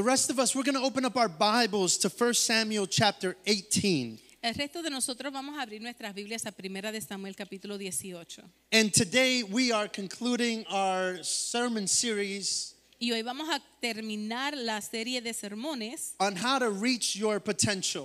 The rest of us, we're going to open up our Bibles to 1 Samuel chapter 18. El resto de nosotros vamos a abrir nuestras Biblias a Primera de Samuel capítulo 18. And today we are concluding our sermon series Y hoy vamos a terminar la serie de sermones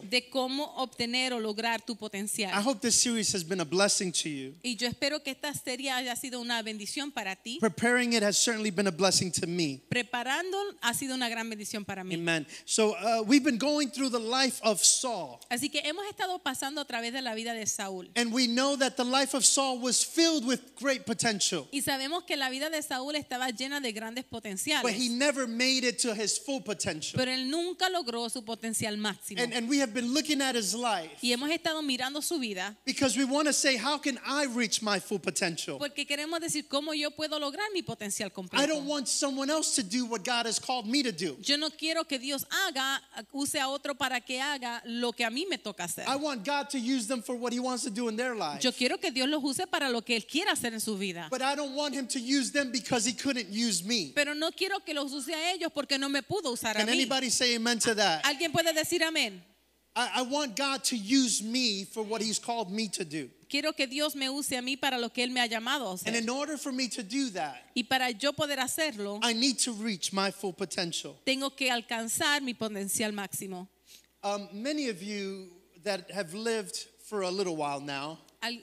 de cómo obtener o lograr tu potencial. I hope this series has been a blessing to you. Y yo espero que esta serie haya sido una bendición para ti. Preparing it has certainly been a blessing to me. Preparando ha sido una gran bendición para mí. Amen. So uh, we've been going through the life of Saul. Así que hemos estado pasando a través de la vida de Saúl. And we know that the life of Saul was filled with great potential. Y sabemos que la vida de Saúl estaba llena de grandes potenciales. But he never made it to his full potential. Pero él nunca logró su potencial máximo. And, and we have been looking at his life. Y hemos estado mirando su vida. Because we want to say, how can I reach my full potential? Porque queremos decir cómo yo puedo lograr mi potencial completo. I don't want someone else to do what God has called me to do. Yo no quiero que Dios haga use a otro para que haga lo que a mí me toca hacer. I want God to use them for what He wants to do in their lives. Yo quiero que Dios los use para lo que él quiera hacer en su vida. But I don't want Him to use them because He couldn't use me. Pero no quiero quiero que los use a ellos porque no me pudo usar Can a mí. say amen to that? ¿Alguien puede decir amén? I, I want God to use me for what He's called me to do. Quiero que Dios me use a mí para lo que él me ha llamado a And in order for me to do that, Y para yo poder hacerlo, I need to reach my full potential. tengo que alcanzar mi potencial máximo. Um, many of you that have lived for a little while now,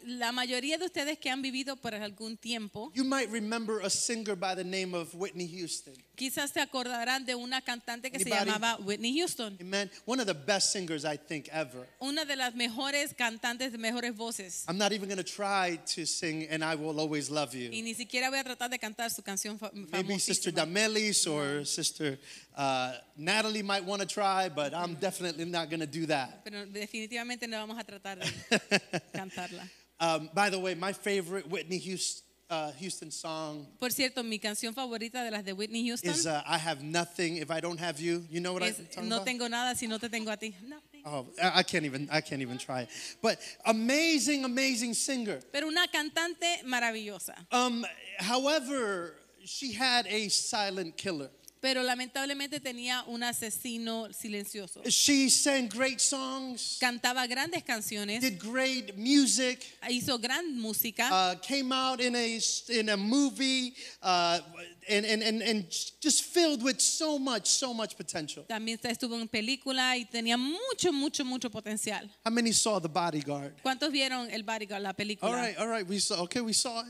la mayoría de ustedes que han vivido por algún tiempo, you might remember a singer by the name of Whitney Houston. Quizás te acordarán de una cantante que se llamaba Whitney Houston. Amen. One of the best singers I think ever. Una de las mejores cantantes de mejores voces. I'm not even going to try to sing and I will always love you. Y ni siquiera voy a tratar de cantar su canción famosa. Maybe Sister Damelis or Sister uh, Natalie might want to try, but I'm definitely not going to do that. Pero definitivamente no vamos a tratar de cantarla. Um, by the way, my favorite Whitney Houston uh, Houston song. Por cierto, mi canción favorita de las de Whitney Houston is uh, "I Have Nothing If I Don't Have You." You know what es, I'm talking no about? No tengo nada si no te tengo a ti. Nothing. Oh, I can't even I can't even try it. But amazing, amazing singer. Pero una cantante maravillosa. Um, however, she had a silent killer. pero lamentablemente tenía un asesino silencioso. She sang great songs, Cantaba grandes canciones. did great music, Hizo gran música. uh, came out in a in a movie, uh, and, and and and just filled with so much, so much potential. También estuvo en película y tenía mucho, mucho, mucho potencial. How many saw The Bodyguard? ¿Cuántos vieron el Bodyguard, la película? All right, all right, we saw. Okay, we saw it.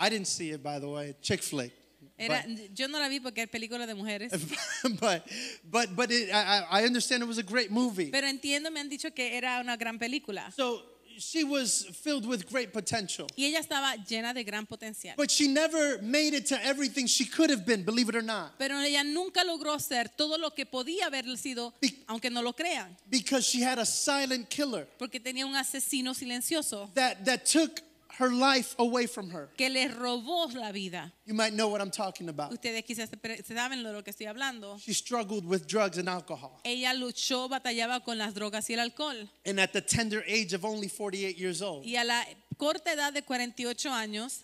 I didn't see it, by the way. Chick flick. Era, but, yo no la vi porque es película de mujeres. but but but it, I, I understand it was a great movie. Pero entiendo me han dicho que era una gran película. So she was filled with great potential. Y ella estaba llena de gran potencial. But she never made it to everything she could have been, believe it or not. Pero ella nunca logró ser todo lo que podía haber sido, Be aunque no lo crean. Because she had a silent killer. Porque tenía un asesino silencioso. That that took her life away from her. Que le robó la vida. You might know what I'm talking about. Ustedes quizás saben lo que estoy hablando. She struggled with drugs and alcohol. Ella luchó, batallaba con las drogas y el alcohol. And at the tender age of only 48 years old. Y a la corta edad de 48 años.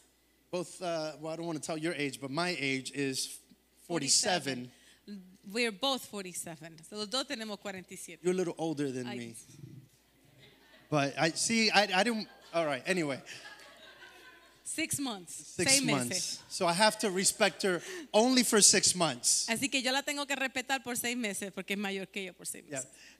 Both, uh, well, I don't want to tell your age, but my age is 47. 47. We're both 47. So los dos tenemos 47. You're a little older than I, me. But I see, I, I didn't. All right, anyway. Six months. Six seis months. meses. So I have to respect her only for six months. Así que yo la tengo que respetar por seis meses porque es mayor que yo por seis meses. Yeah.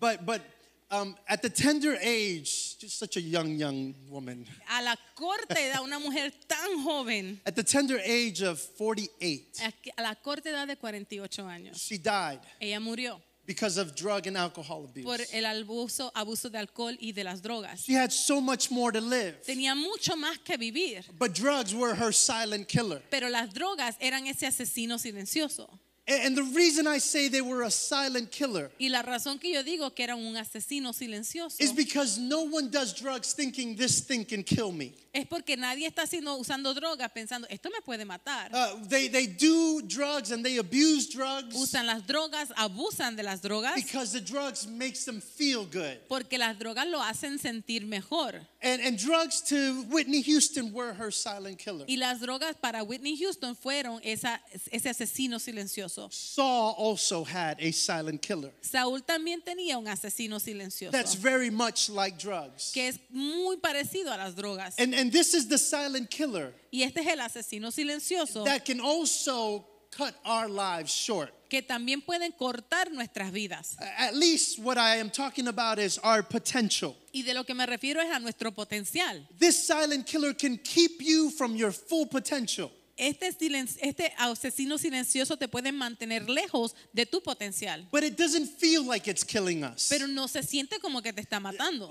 But but um, at the tender age, just such a young young woman. A la corta edad una mujer tan joven. At the tender age of 48. A la corta edad de 48 años. She died. Ella murió. because of drug and alcohol abuse. Por el abuso, abuso de alcohol y de las drogas. She had so much more to live. Tenía mucho más que vivir. But drugs were her silent killer. Pero las drogas eran ese asesino silencioso. And the reason I say they were a silent killer y la razón que yo digo que eran un asesino silencioso is because no one does drugs thinking this thing can kill me. es porque nadie está haciendo, usando drogas pensando esto me puede matar. Uh, they, they do drugs and they abuse drugs Usan las drogas, abusan de las drogas because the drugs makes them feel good. porque las drogas lo hacen sentir mejor. And, and drugs to Whitney Houston were her silent killer. Y las drogas para Whitney Houston fueron esa, ese asesino silencioso. silencioso. Saul also had a silent killer. Saúl también tenía un asesino silencioso. That's very much like drugs. Que es muy parecido a las drogas. And, and this is the silent killer. Y este es el asesino silencioso. That can also cut our lives short. que también pueden cortar nuestras vidas. At least what I am talking about is our potential. Y de lo que me refiero es a nuestro potencial. This silent killer can keep you from your full potential. este, este asesino silencioso te puede mantener lejos de tu potencial. Pero no se siente como que te está matando.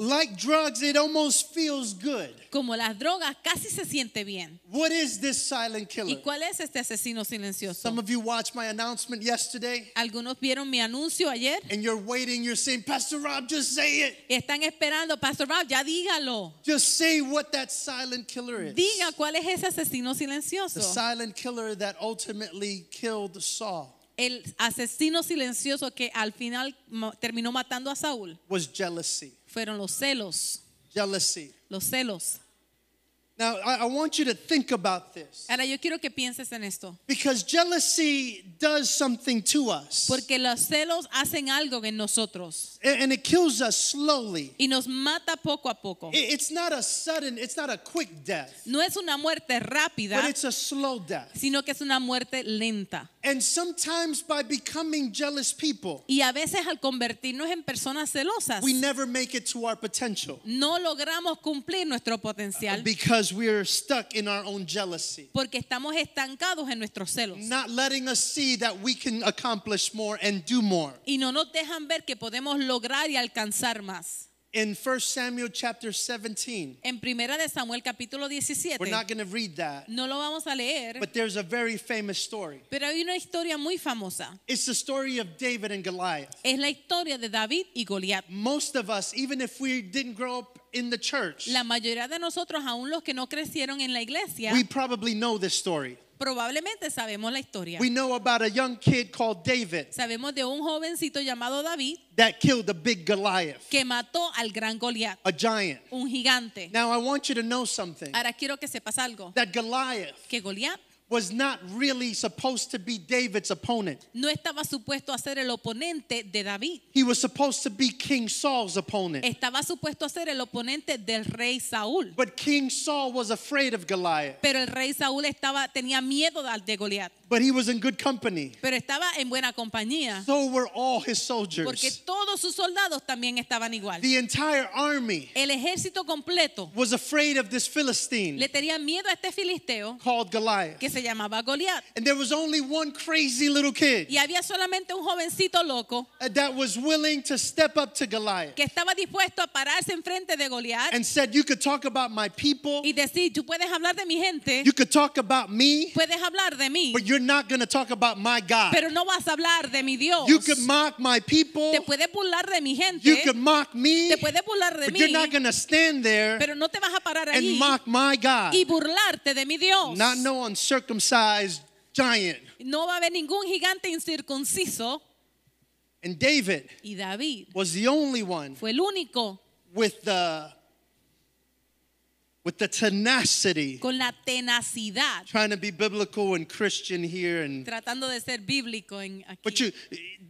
Como las drogas, casi se siente bien. ¿Y cuál es este asesino silencioso? Algunos vieron mi anuncio ayer. Y están esperando, Pastor Rob, ya dígalo. Diga cuál es ese asesino silencioso silent killer that ultimately killed Saul el asesino silencioso que al final terminó matando a Saúl was jealousy. fueron los celos. Jealousy. Los celos. Now, I, I, want you to think about this. Ahora yo quiero que pienses en esto. Because jealousy does something to us. Porque los celos hacen algo en nosotros. And, and it kills us slowly. Y nos mata poco a poco. It, it's not a sudden, it's not a quick death. No es una muerte rápida. But it's a slow death. Sino que es una muerte lenta sometimes people, y a veces al convertirnos en personas celosas, No logramos cumplir nuestro potencial. Porque estamos estancados en nuestros celos. Y no nos dejan ver que podemos lograr y alcanzar más. In 1 Samuel chapter 17. En Primera de Samuel capítulo 17. We're not going to read that. No lo vamos a leer. But there's a very famous story. Pero hay una historia muy famosa. It's the story of David and Goliath. Es la historia de David y Goliat. Most of us even if we didn't grow up in the church. La mayoría de nosotros aún los que no crecieron en la iglesia. We probably know this story. Probablemente sabemos la historia. Sabemos de un jovencito llamado David que mató al gran Goliath un gigante. Ahora quiero que sepas algo. Que Goliath Que no estaba supuesto a ser el oponente de David. Estaba supuesto a ser el oponente del rey Saúl. Saul Pero el rey Saúl estaba tenía miedo de Goliat. good company. Pero estaba en buena compañía. Porque todos sus soldados también estaban igual. El ejército completo. Le tenía miedo a este filisteo. Called Goliath. Que se llamaba Goliat. And there was only one crazy little kid. Y había solamente un jovencito loco. Uh, that was willing to step up to Goliath. Que estaba dispuesto a pararse enfrente de Goliat. And said, "You could talk about my people." Y decir, tú puedes hablar de mi gente. You could talk about me. Puedes hablar de mí. But you're not going to talk about my God. Pero no vas a hablar de mi Dios. You could mock my people. Te puedes burlar de mi gente. You could mock me. Te puedes burlar de but mí. You're not going to stand there. Pero no te vas a parar allí. And mock my God. Y burlarte de mi Dios. Not no uncircumcised uncircumcised giant. No va a haber ningún gigante incircunciso. And David y David was the only one fue el único with the with the tenacity con la tenacidad trying to be biblical and christian here and tratando de ser bíblico en aquí but you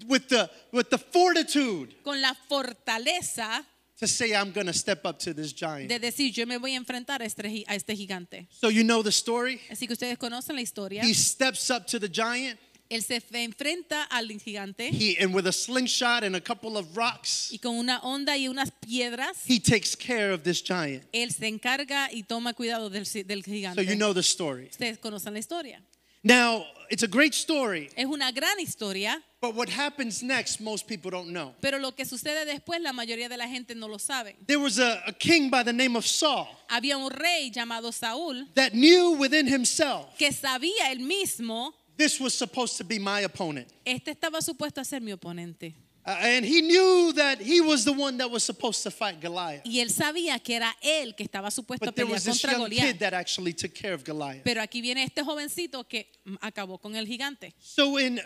with the with the fortitude con la fortaleza to say I'm going to step up to this giant. De decir, yo me voy a enfrentar a este, a este gigante. So you know the story? Así que ustedes conocen la historia. He steps up to the giant. Él se enfrenta al gigante. He, and with a slingshot and a couple of rocks. Y con una onda y unas piedras. He takes care of this giant. Él se encarga y toma cuidado del, del gigante. So you know the story. Ustedes conocen la historia. Now, it's a great story. Es una gran historia. But what happens next, most people don't know. Pero lo que sucede después, la mayoría de la gente no lo sabe. There was a, a king by the name of Saul. Había un rey llamado Saúl. That knew within himself. Que sabía él mismo. This was supposed to be my opponent. Este estaba supuesto a ser mi oponente. Uh, and he knew that he was the one that was supposed to fight Goliath. Y él sabía que era él que estaba supuesto But a pelear contra Goliath. Pero aquí viene este jovencito que mm, acabó con el gigante. So in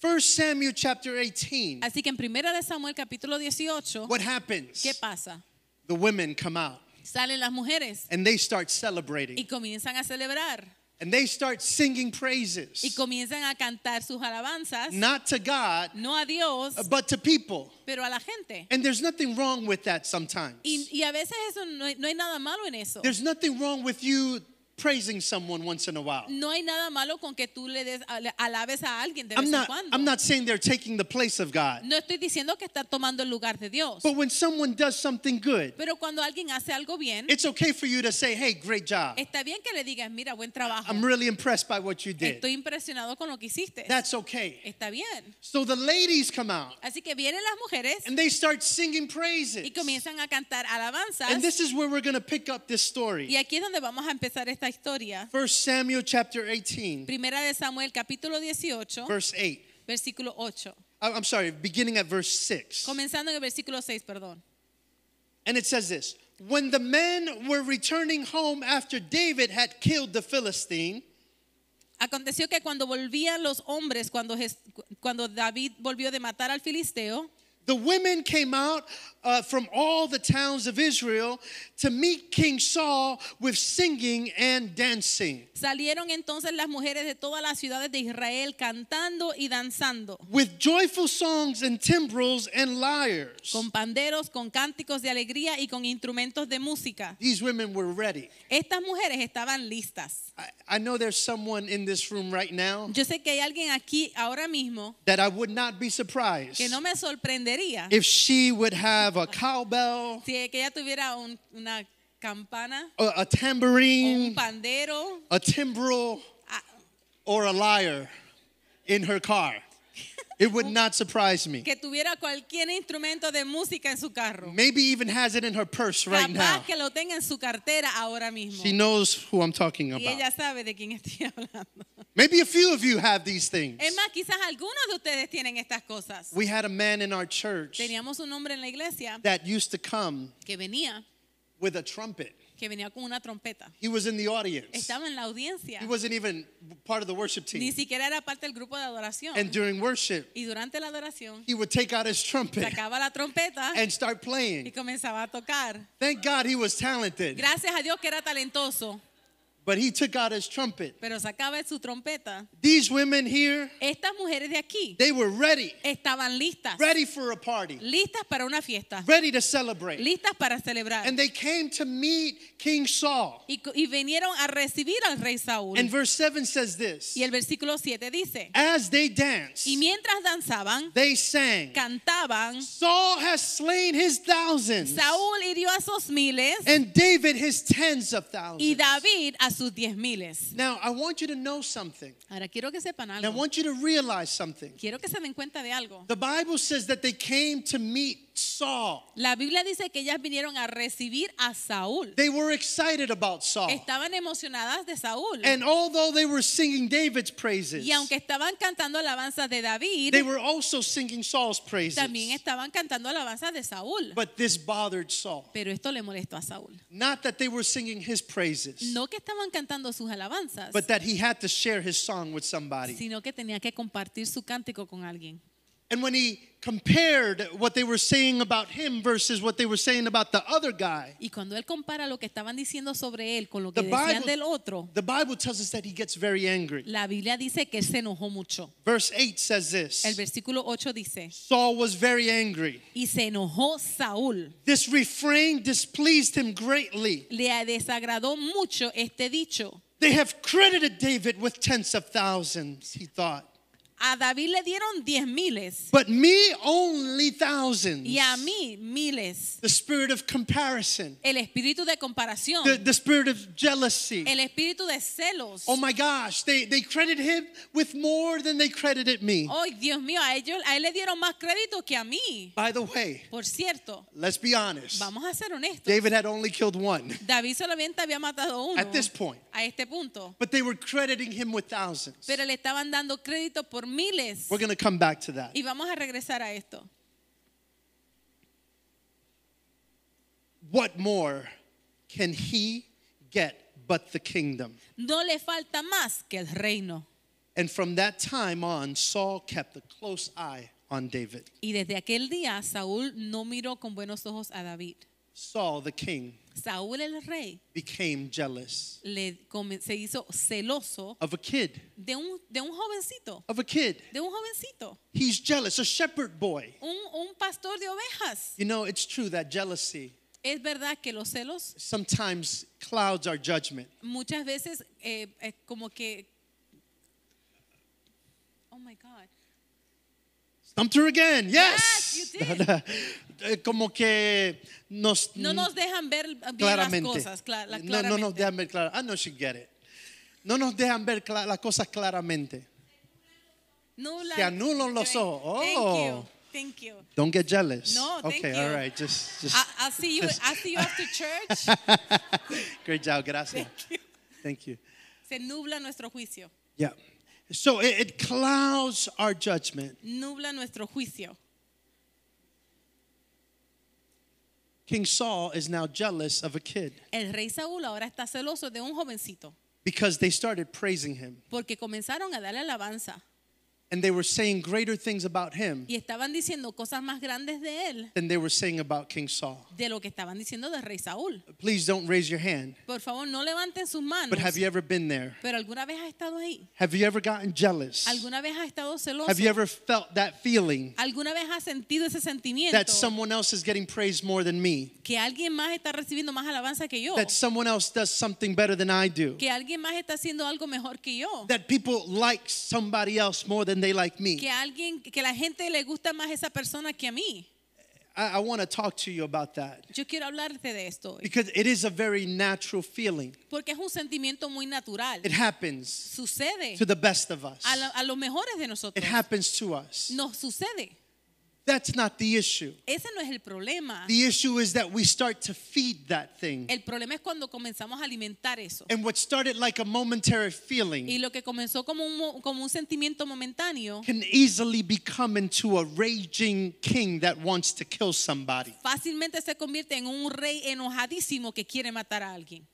1 Samuel chapter 18. Así que en Primera de Samuel capítulo 18. What happens? ¿Qué pasa? The women come out. Salen las mujeres. And they start celebrating. Y comienzan a celebrar. And they start singing praises. Y comienzan a cantar sus alabanzas. Not to God. No a Dios. But to people. Pero a la gente. And there's nothing wrong with that sometimes. Y, y a veces eso no, no hay nada malo en eso. There's nothing wrong with you praising someone once in a while. No hay nada malo con que tú le des alabes a alguien de vez en cuando. I'm not saying they're taking the place of God. No estoy diciendo que está tomando el lugar de Dios. But when someone does something good, pero cuando alguien hace algo bien, it's okay for you to say, "Hey, great job." Está bien que le digas, "Mira, buen trabajo." I'm really impressed by what you did. Estoy impresionado con lo que hiciste. That's okay. Está bien. So the ladies come out. Así que vienen las mujeres. And they start singing praises. Y comienzan a cantar alabanzas. And this is where we're going to pick up this story. Y aquí es donde vamos a empezar esta esta historia. 1 Samuel chapter 18. Primera de Samuel capítulo 18. Verse 8. Versículo 8. I'm sorry, beginning at verse 6. Comenzando en el versículo 6, perdón. And it says this, when the men were returning home after David had killed the Philistine, Aconteció que cuando volvían los hombres, cuando, cuando David volvió de matar al filisteo, the women came out uh, from all the towns of Israel to meet King Saul with singing and dancing. Salieron entonces las mujeres de todas las ciudades de Israel cantando y danzando. With joyful songs and timbrels and lyres. Con panderos, con cánticos de alegría y con instrumentos de música. These women were ready. Estas mujeres estaban listas. I, I know there's someone in this room right now. Yo sé que hay alguien aquí ahora mismo. That I would not be surprised. Que no me sorprendería if she would have a cowbell, si que ella tuviera un, una campana, a, a tambourine, un pandero, a timbrel, a, or a lyre in her car. It would not surprise me. Que tuviera cualquier instrumento de música en su carro. Maybe even has it in her purse right now. que lo tenga en su cartera ahora mismo. She knows who I'm talking about. Y ella sabe de quién estoy hablando. Maybe a few of you have these things. Es más, quizás algunos de ustedes tienen estas cosas. We had a man in our church. Teníamos un hombre en la iglesia. That used to come. Que venía. With a trumpet. que venía con una trompeta. Estaba en la audiencia. Ni siquiera era parte del grupo de adoración. y durante la adoración, he would take out his trumpet. Sacaba la trompeta Y comenzaba a tocar. Gracias a Dios que era talentoso. But he took out his trumpet. Pero sacaba su trompeta. These women here, estas mujeres de aquí, they were ready. Estaban listas. Ready for a party. Listas para una fiesta. Ready to celebrate. Listas para celebrar. And they came to meet King Saul. Y, y vinieron a recibir al rey Saúl. And verse 7 says this. Y el versículo 7 dice. As they danced. Y mientras danzaban. They sang. Cantaban. Saul has slain his thousands. Saúl hirió a sus miles. And David his tens of thousands. Y David a sus diez miles. Now I want you to know something. Ahora quiero que sepan algo. And I want you to realize something. Quiero que se den cuenta de algo. The Bible says that they came to meet Saul. La Biblia dice que ellas vinieron a recibir a Saúl. They were excited about Saul. Estaban emocionadas de Saúl. And although they were singing David's praises, y aunque estaban cantando alabanzas de David, they were also singing Saul's praises. También estaban cantando alabanzas de Saúl. But this bothered Saul. Pero esto le molestó a Saúl. Not that they were singing his praises. No que estaban cantando sus alabanzas. But that he had to share his song with somebody. Sino que tenía que compartir su cántico con alguien. And when he compared what they were saying about him versus what they were saying about the other guy. Y cuando él compara lo que estaban diciendo sobre él con lo que the decían Bible, del otro. The Bible tells us that he gets very angry. La Biblia dice que se enojó mucho. Verse 8 says this. El versículo 8 dice. Saul was very angry. Y se enojó Saúl. This refrain displeased him greatly. Le desagradó mucho este dicho. They have credited David with tens of thousands, he thought. a David le dieron diez miles. But me only thousands. Y a mí miles. The spirit of comparison. El espíritu de comparación. The, spirit of jealousy. El espíritu de celos. Oh my gosh, they, they credit him with more than they credited me. Oh Dios mío, a ellos a él le dieron más crédito que a mí. By the way. Por cierto. Let's be honest. Vamos a ser honestos. David had only killed one. David solamente había matado uno. At this point. A este punto. But they were crediting him with thousands. Pero le estaban dando crédito por miles. We're going to come back to that. Y vamos a regresar a esto. What more can he get but the kingdom? No le falta más que el reino. And from that time on, Saul kept a close eye on David. Y desde aquel día Saúl no miró con buenos ojos a David. Saul the king Saúl el rey became jealous le, se hizo celoso De un, de un jovencito. Of a kid. De un jovencito. He's jealous, a shepherd boy. Un, un pastor de ovejas. You know, it's true that jealousy Es verdad que los celos sometimes clouds our judgment. Muchas veces eh, eh, como que I'm again. Yes. Eh, como que nos no nos dejan ver las cosas. claramente. No, no nos dejan ver I know ah, she get it. No nos dejan ver las cosas claramente. Nula. anulan los ojos. Thank you. Oh. Thank you. Don't get jealous. No, okay, all right. Just, just. I'll see you. I'll see you after church. Great job. Gracias. Thank you. Thank you. Se nubla nuestro juicio. Yeah. So it, it clouds our judgment. Nubla nuestro juicio. King Saul is now jealous of a kid. El rey Saúl ahora está celoso de un jovencito. Because they started praising him. Porque comenzaron a darle alabanza. And they were saying greater things about him y estaban diciendo cosas más grandes de él than they were saying about King Saul. de lo que estaban diciendo del rey Saúl. Please don't raise your hand. Por favor, no levanten sus manos. But have you ever been there? Pero alguna vez has estado ahí. Have you ever gotten jealous? ¿Alguna vez has estado celoso? Have you ever felt that feeling ¿Alguna vez has sentido ese sentimiento that someone else is getting praised more than me? que alguien más está recibiendo más alabanza que yo? That someone else does something better than I do? que alguien más está haciendo algo mejor que yo? That people like somebody else more than they like me. Que alguien, que la gente le gusta más esa persona que a mí. I, want to talk to you about that. Yo quiero hablarte de esto. Because it is a very natural feeling. porque es un sentimiento muy natural. It happens Sucede to the best of us. a, los mejores de nosotros. It happens to us. Nos sucede. That's not the issue. Ese no es el problema. The issue is that we start to feed that thing. El problema es cuando comenzamos a alimentar eso. And what started like a momentary feeling y lo que comenzó como un, como un sentimiento momentáneo can easily become into a raging king that wants to kill somebody. Fácilmente se convierte en un rey enojadísimo que quiere matar a alguien.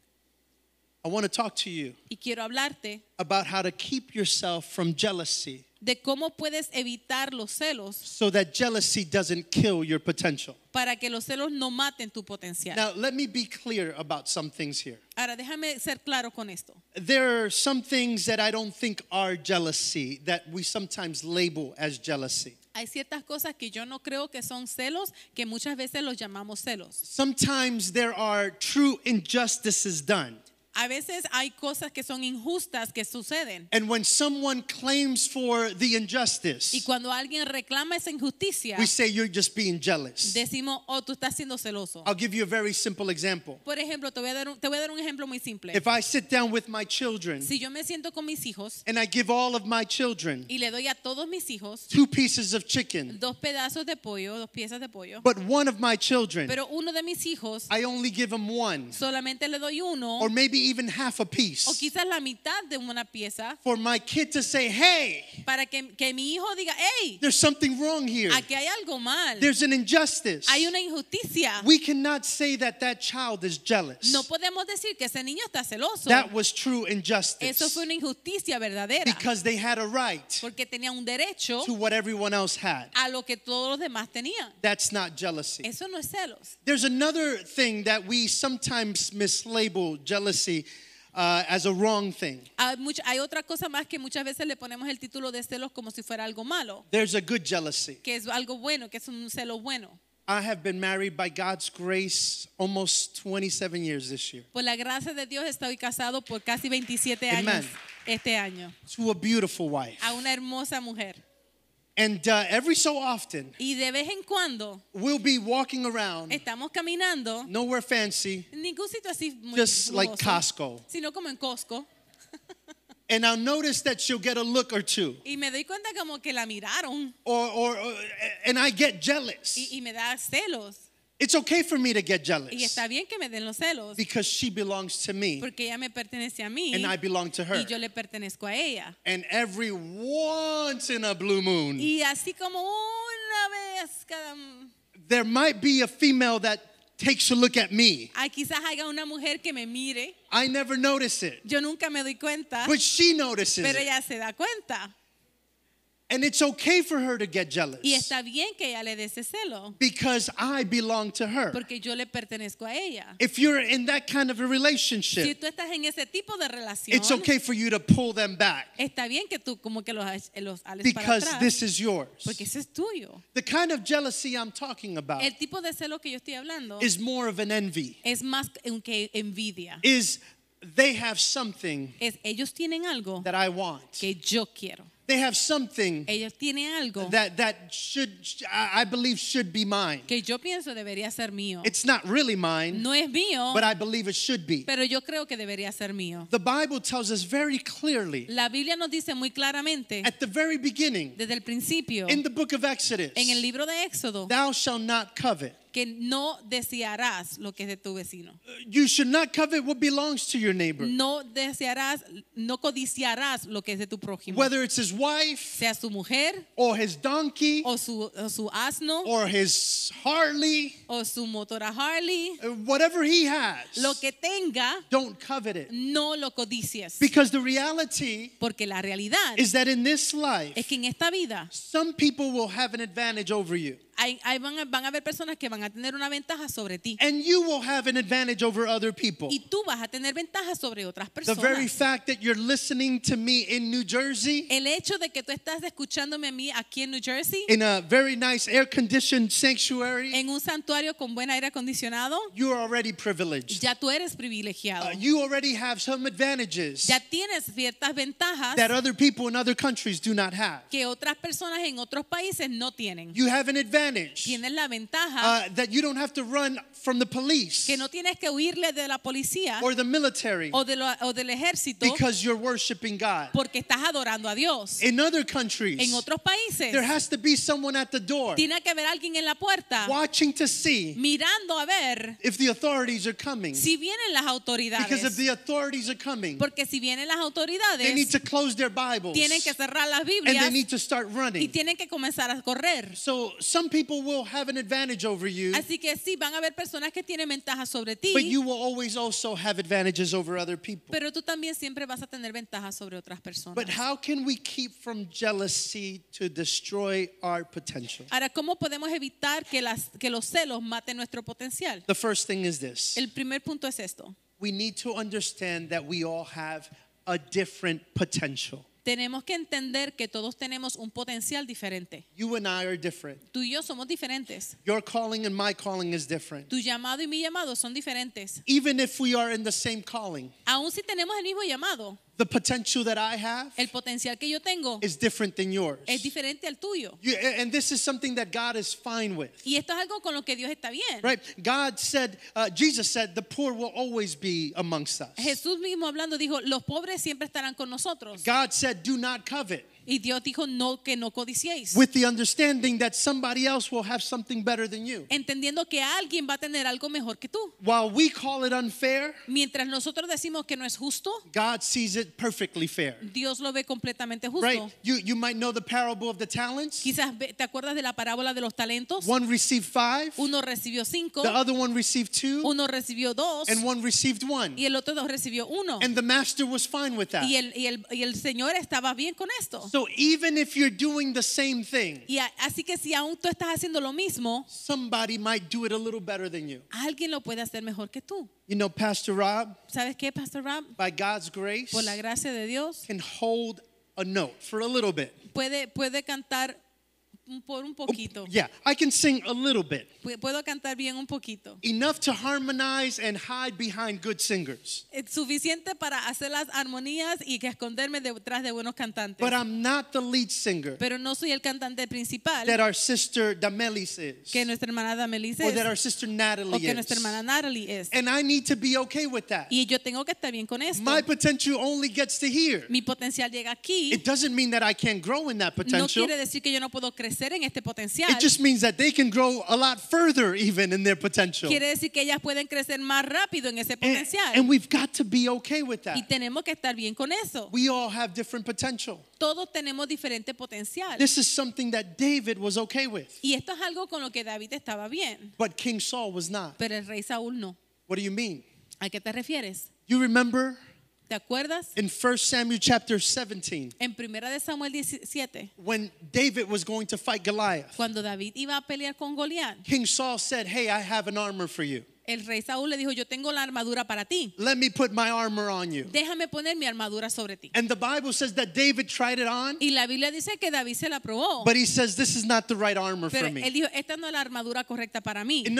I want to talk to you y quiero hablarte about how to keep yourself from jealousy de cómo puedes evitar los celos so that jealousy doesn't kill your potential. para que los celos no maten tu potencial. Now, let me be clear about some things here. Ahora déjame ser claro con esto. There are some things that I don't think are jealousy that we sometimes label as jealousy. Hay ciertas cosas que yo no creo que son celos, que muchas veces los llamamos celos. Sometimes there are true injustices done. A veces hay cosas que son injustas que suceden. And when someone claims for the injustice, y cuando alguien reclama esa injusticia, we say you're just being jealous. Decimos, oh, tú estás siendo celoso. I'll give you a very simple example. Por ejemplo, te voy a dar un, te voy a dar un ejemplo muy simple. If I sit down with my children, si yo me siento con mis hijos, and I give all of my children, y le doy a todos mis hijos, two pieces of chicken, dos pedazos de pollo, dos piezas de pollo, but one of my children, pero uno de mis hijos, I only give him one, solamente le doy uno, or maybe even half a piece. O quizás la mitad de una pieza. For my kid to say, hey. Para que, que mi hijo diga, hey. There's something wrong here. Aquí hay algo mal. There's an injustice. Hay una injusticia. We cannot say that that child is jealous. No podemos decir que ese niño está celoso. That was true injustice. Eso fue una injusticia verdadera. Because they had a right. Porque un derecho. To what everyone else had. A lo que todos los demás tenían. That's not jealousy. Eso no es celos. There's another thing that we sometimes mislabel jealousy Uh, as a wrong thing. Hay, otra cosa más que muchas veces le ponemos el título de celos como si fuera algo malo, que es algo bueno, que es un celo bueno. I have been married by God's grace almost 27 years this year Por la gracia de Dios estoy casado por casi 27 años este año to a beautiful wife. a una hermosa mujer. And uh, every so often, y de vez en cuando, we'll be walking around, estamos caminando, nowhere fancy, ningún sitio así muy just lujoso, like Costco, sino como en Costco. And I'll notice that she'll get a look or two. Y me doy cuenta como que la miraron. Or, or, or and I get jealous. Y, y me da celos. It's okay for me to get jealous. Y está bien que me den los celos. Because she belongs to me. Porque ella me pertenece a mí. And I belong to her. Y yo le pertenezco a ella. And every once in a blue moon. Y así como una vez cada There might be a female that takes a look at me. Ah, quizás haya una mujer que me mire. I never notice it. Yo nunca me doy cuenta. But she notices. Pero ella it. se da cuenta. And it's okay for her to get jealous. Y está bien que ella le dé ese celo. Because I belong to her. Porque yo le pertenezco a ella. If you're in that kind of a relationship, si tú estás en ese tipo de relación, it's okay for you to pull them back. Está bien que tú como que los los ales Because para atrás, this is yours. Porque ese es tuyo. The kind of jealousy I'm talking about. El tipo de celo que yo estoy hablando is more of an envy. Es más que envidia. Is they have something es, ellos tienen algo that I want. Que yo quiero. They have something Ellos tienen algo that, that should, I believe, should be mine. que yo pienso debería ser mío. It's not really mine, No es mío, but I believe it should be. pero yo creo que debería ser mío. The Bible tells us very clearly La Biblia nos dice muy claramente at the very beginning desde el principio in the book of Exodus, el libro de Éxodo, thou shalt not covet que no desearás lo que es de tu vecino. You should not covet what belongs to your neighbor. No desearás, no codiciarás lo que es de tu prójimo. Whether it's his wife, sea su mujer, or his donkey, o su, o su asno, or his Harley, o su motora Harley, uh, whatever he has, lo que tenga, don't covet it. No lo codicies. Because the reality, porque la realidad, is that in this life, es que en esta vida, some people will have an advantage over you. hay, hay van, a, van, a, haber personas que van a tener una ventaja sobre ti. And you will have an advantage over other people. Y tú vas a tener ventaja sobre otras personas. The very fact that you're listening to me in New Jersey. El hecho de que tú estás escuchándome a mí aquí en New Jersey. In a very nice air conditioned sanctuary. En un santuario con buen aire acondicionado. You are already privileged. Ya tú eres privilegiado. Uh, you already have some advantages. Ya tienes ciertas ventajas. That other people in other countries do not have. Que otras personas en otros países no tienen. You have an advantage tienes la ventaja que no tienes que huirle de la policía o, del ejército Porque estás adorando a Dios. en otros países, Tiene que haber alguien en la puerta. Mirando a ver. Si vienen las autoridades. Porque si vienen las autoridades. Tienen que cerrar las Biblias. Y tienen que comenzar a correr. So people will have an advantage over you. Así que sí, van a haber personas que tienen ventajas sobre ti. But you will always also have advantages over other people. Pero tú también siempre vas a tener ventajas sobre otras personas. But how can we keep from jealousy to destroy our potential? Ahora, ¿cómo podemos evitar que las que los celos maten nuestro potencial? The first thing is this. El primer punto es esto. We need to understand that we all have a different potential. Tenemos que entender que todos tenemos un potencial diferente. Tú y yo somos diferentes. Tu llamado y mi llamado son diferentes. Even Aun si tenemos el mismo llamado. the potential that I have el potencial que yo tengo is different than yours. es diferente al tuyo. You, and this is something that God is fine with. Y esto es algo con lo que Dios está bien. Right? God said, uh, Jesus said, the poor will always be amongst us. Jesús mismo hablando dijo, los pobres siempre estarán con nosotros. God said, do not covet. Y Dios dijo no que no codiciéis. With the understanding that somebody else will have something better than you. Entendiendo que alguien va a tener algo mejor que tú. While we call it unfair, mientras nosotros decimos que no es justo, God sees it perfectly fair. Dios lo ve completamente justo. Right? You you might know the parable of the talents. Quizás te acuerdas de la parábola de los talentos. One received five. Uno recibió cinco. The other one received two. Uno recibió dos. And one received one. Y el otro dos recibió uno. And the master was fine with that. Y el y el y el señor estaba bien con esto. So So even if you're doing the same thing, yeah. así que si aún tú estás haciendo lo mismo, somebody might do it a little better than you. Alguien lo puede hacer mejor que tú. You know, Pastor Rob, ¿sabes qué, Pastor Rob? By God's grace, por la gracia de Dios, can hold a note for a little bit. Puede puede cantar por un oh, poquito. Yeah, I can sing a little bit. Puedo cantar bien un poquito. Enough to harmonize and hide behind good singers. Es suficiente para hacer las armonías y que esconderme detrás de buenos cantantes. But I'm not the lead singer. Pero no soy el cantante principal. That our sister Damelis is. Que nuestra hermana Damelis es. Or that our sister Natalie is. o que nuestra hermana Natalie es. And I need to be okay with that. Y yo tengo que estar bien con esto. My potential only gets to here. Mi potencial llega aquí. It doesn't mean that I can't grow in that potential. No quiere decir que yo no puedo crecer crecer en este potencial. It just means that they can grow a lot further even in their potential. Quiere decir que ellas pueden crecer más rápido en ese potencial. And, and we've got to be okay with that. Y tenemos que estar bien con eso. We all have different potential. Todos tenemos diferente potencial. This is something that David was okay with. Y esto es algo con lo que David estaba bien. But King Saul was not. Pero el rey Saúl no. What do you mean? ¿A qué te refieres? You remember ¿Te acuerdas? In 1 Samuel chapter 17. En Primera de Samuel 17. When David was going to fight Goliath. Cuando David iba a pelear con Goliath. King Saul said, "Hey, I have an armor for you." El rey Saúl le dijo, yo tengo la armadura para ti. Déjame poner mi armadura sobre ti. Y la Biblia dice que David se la probó. Pero él dijo, esta no es la armadura correcta para mí. Él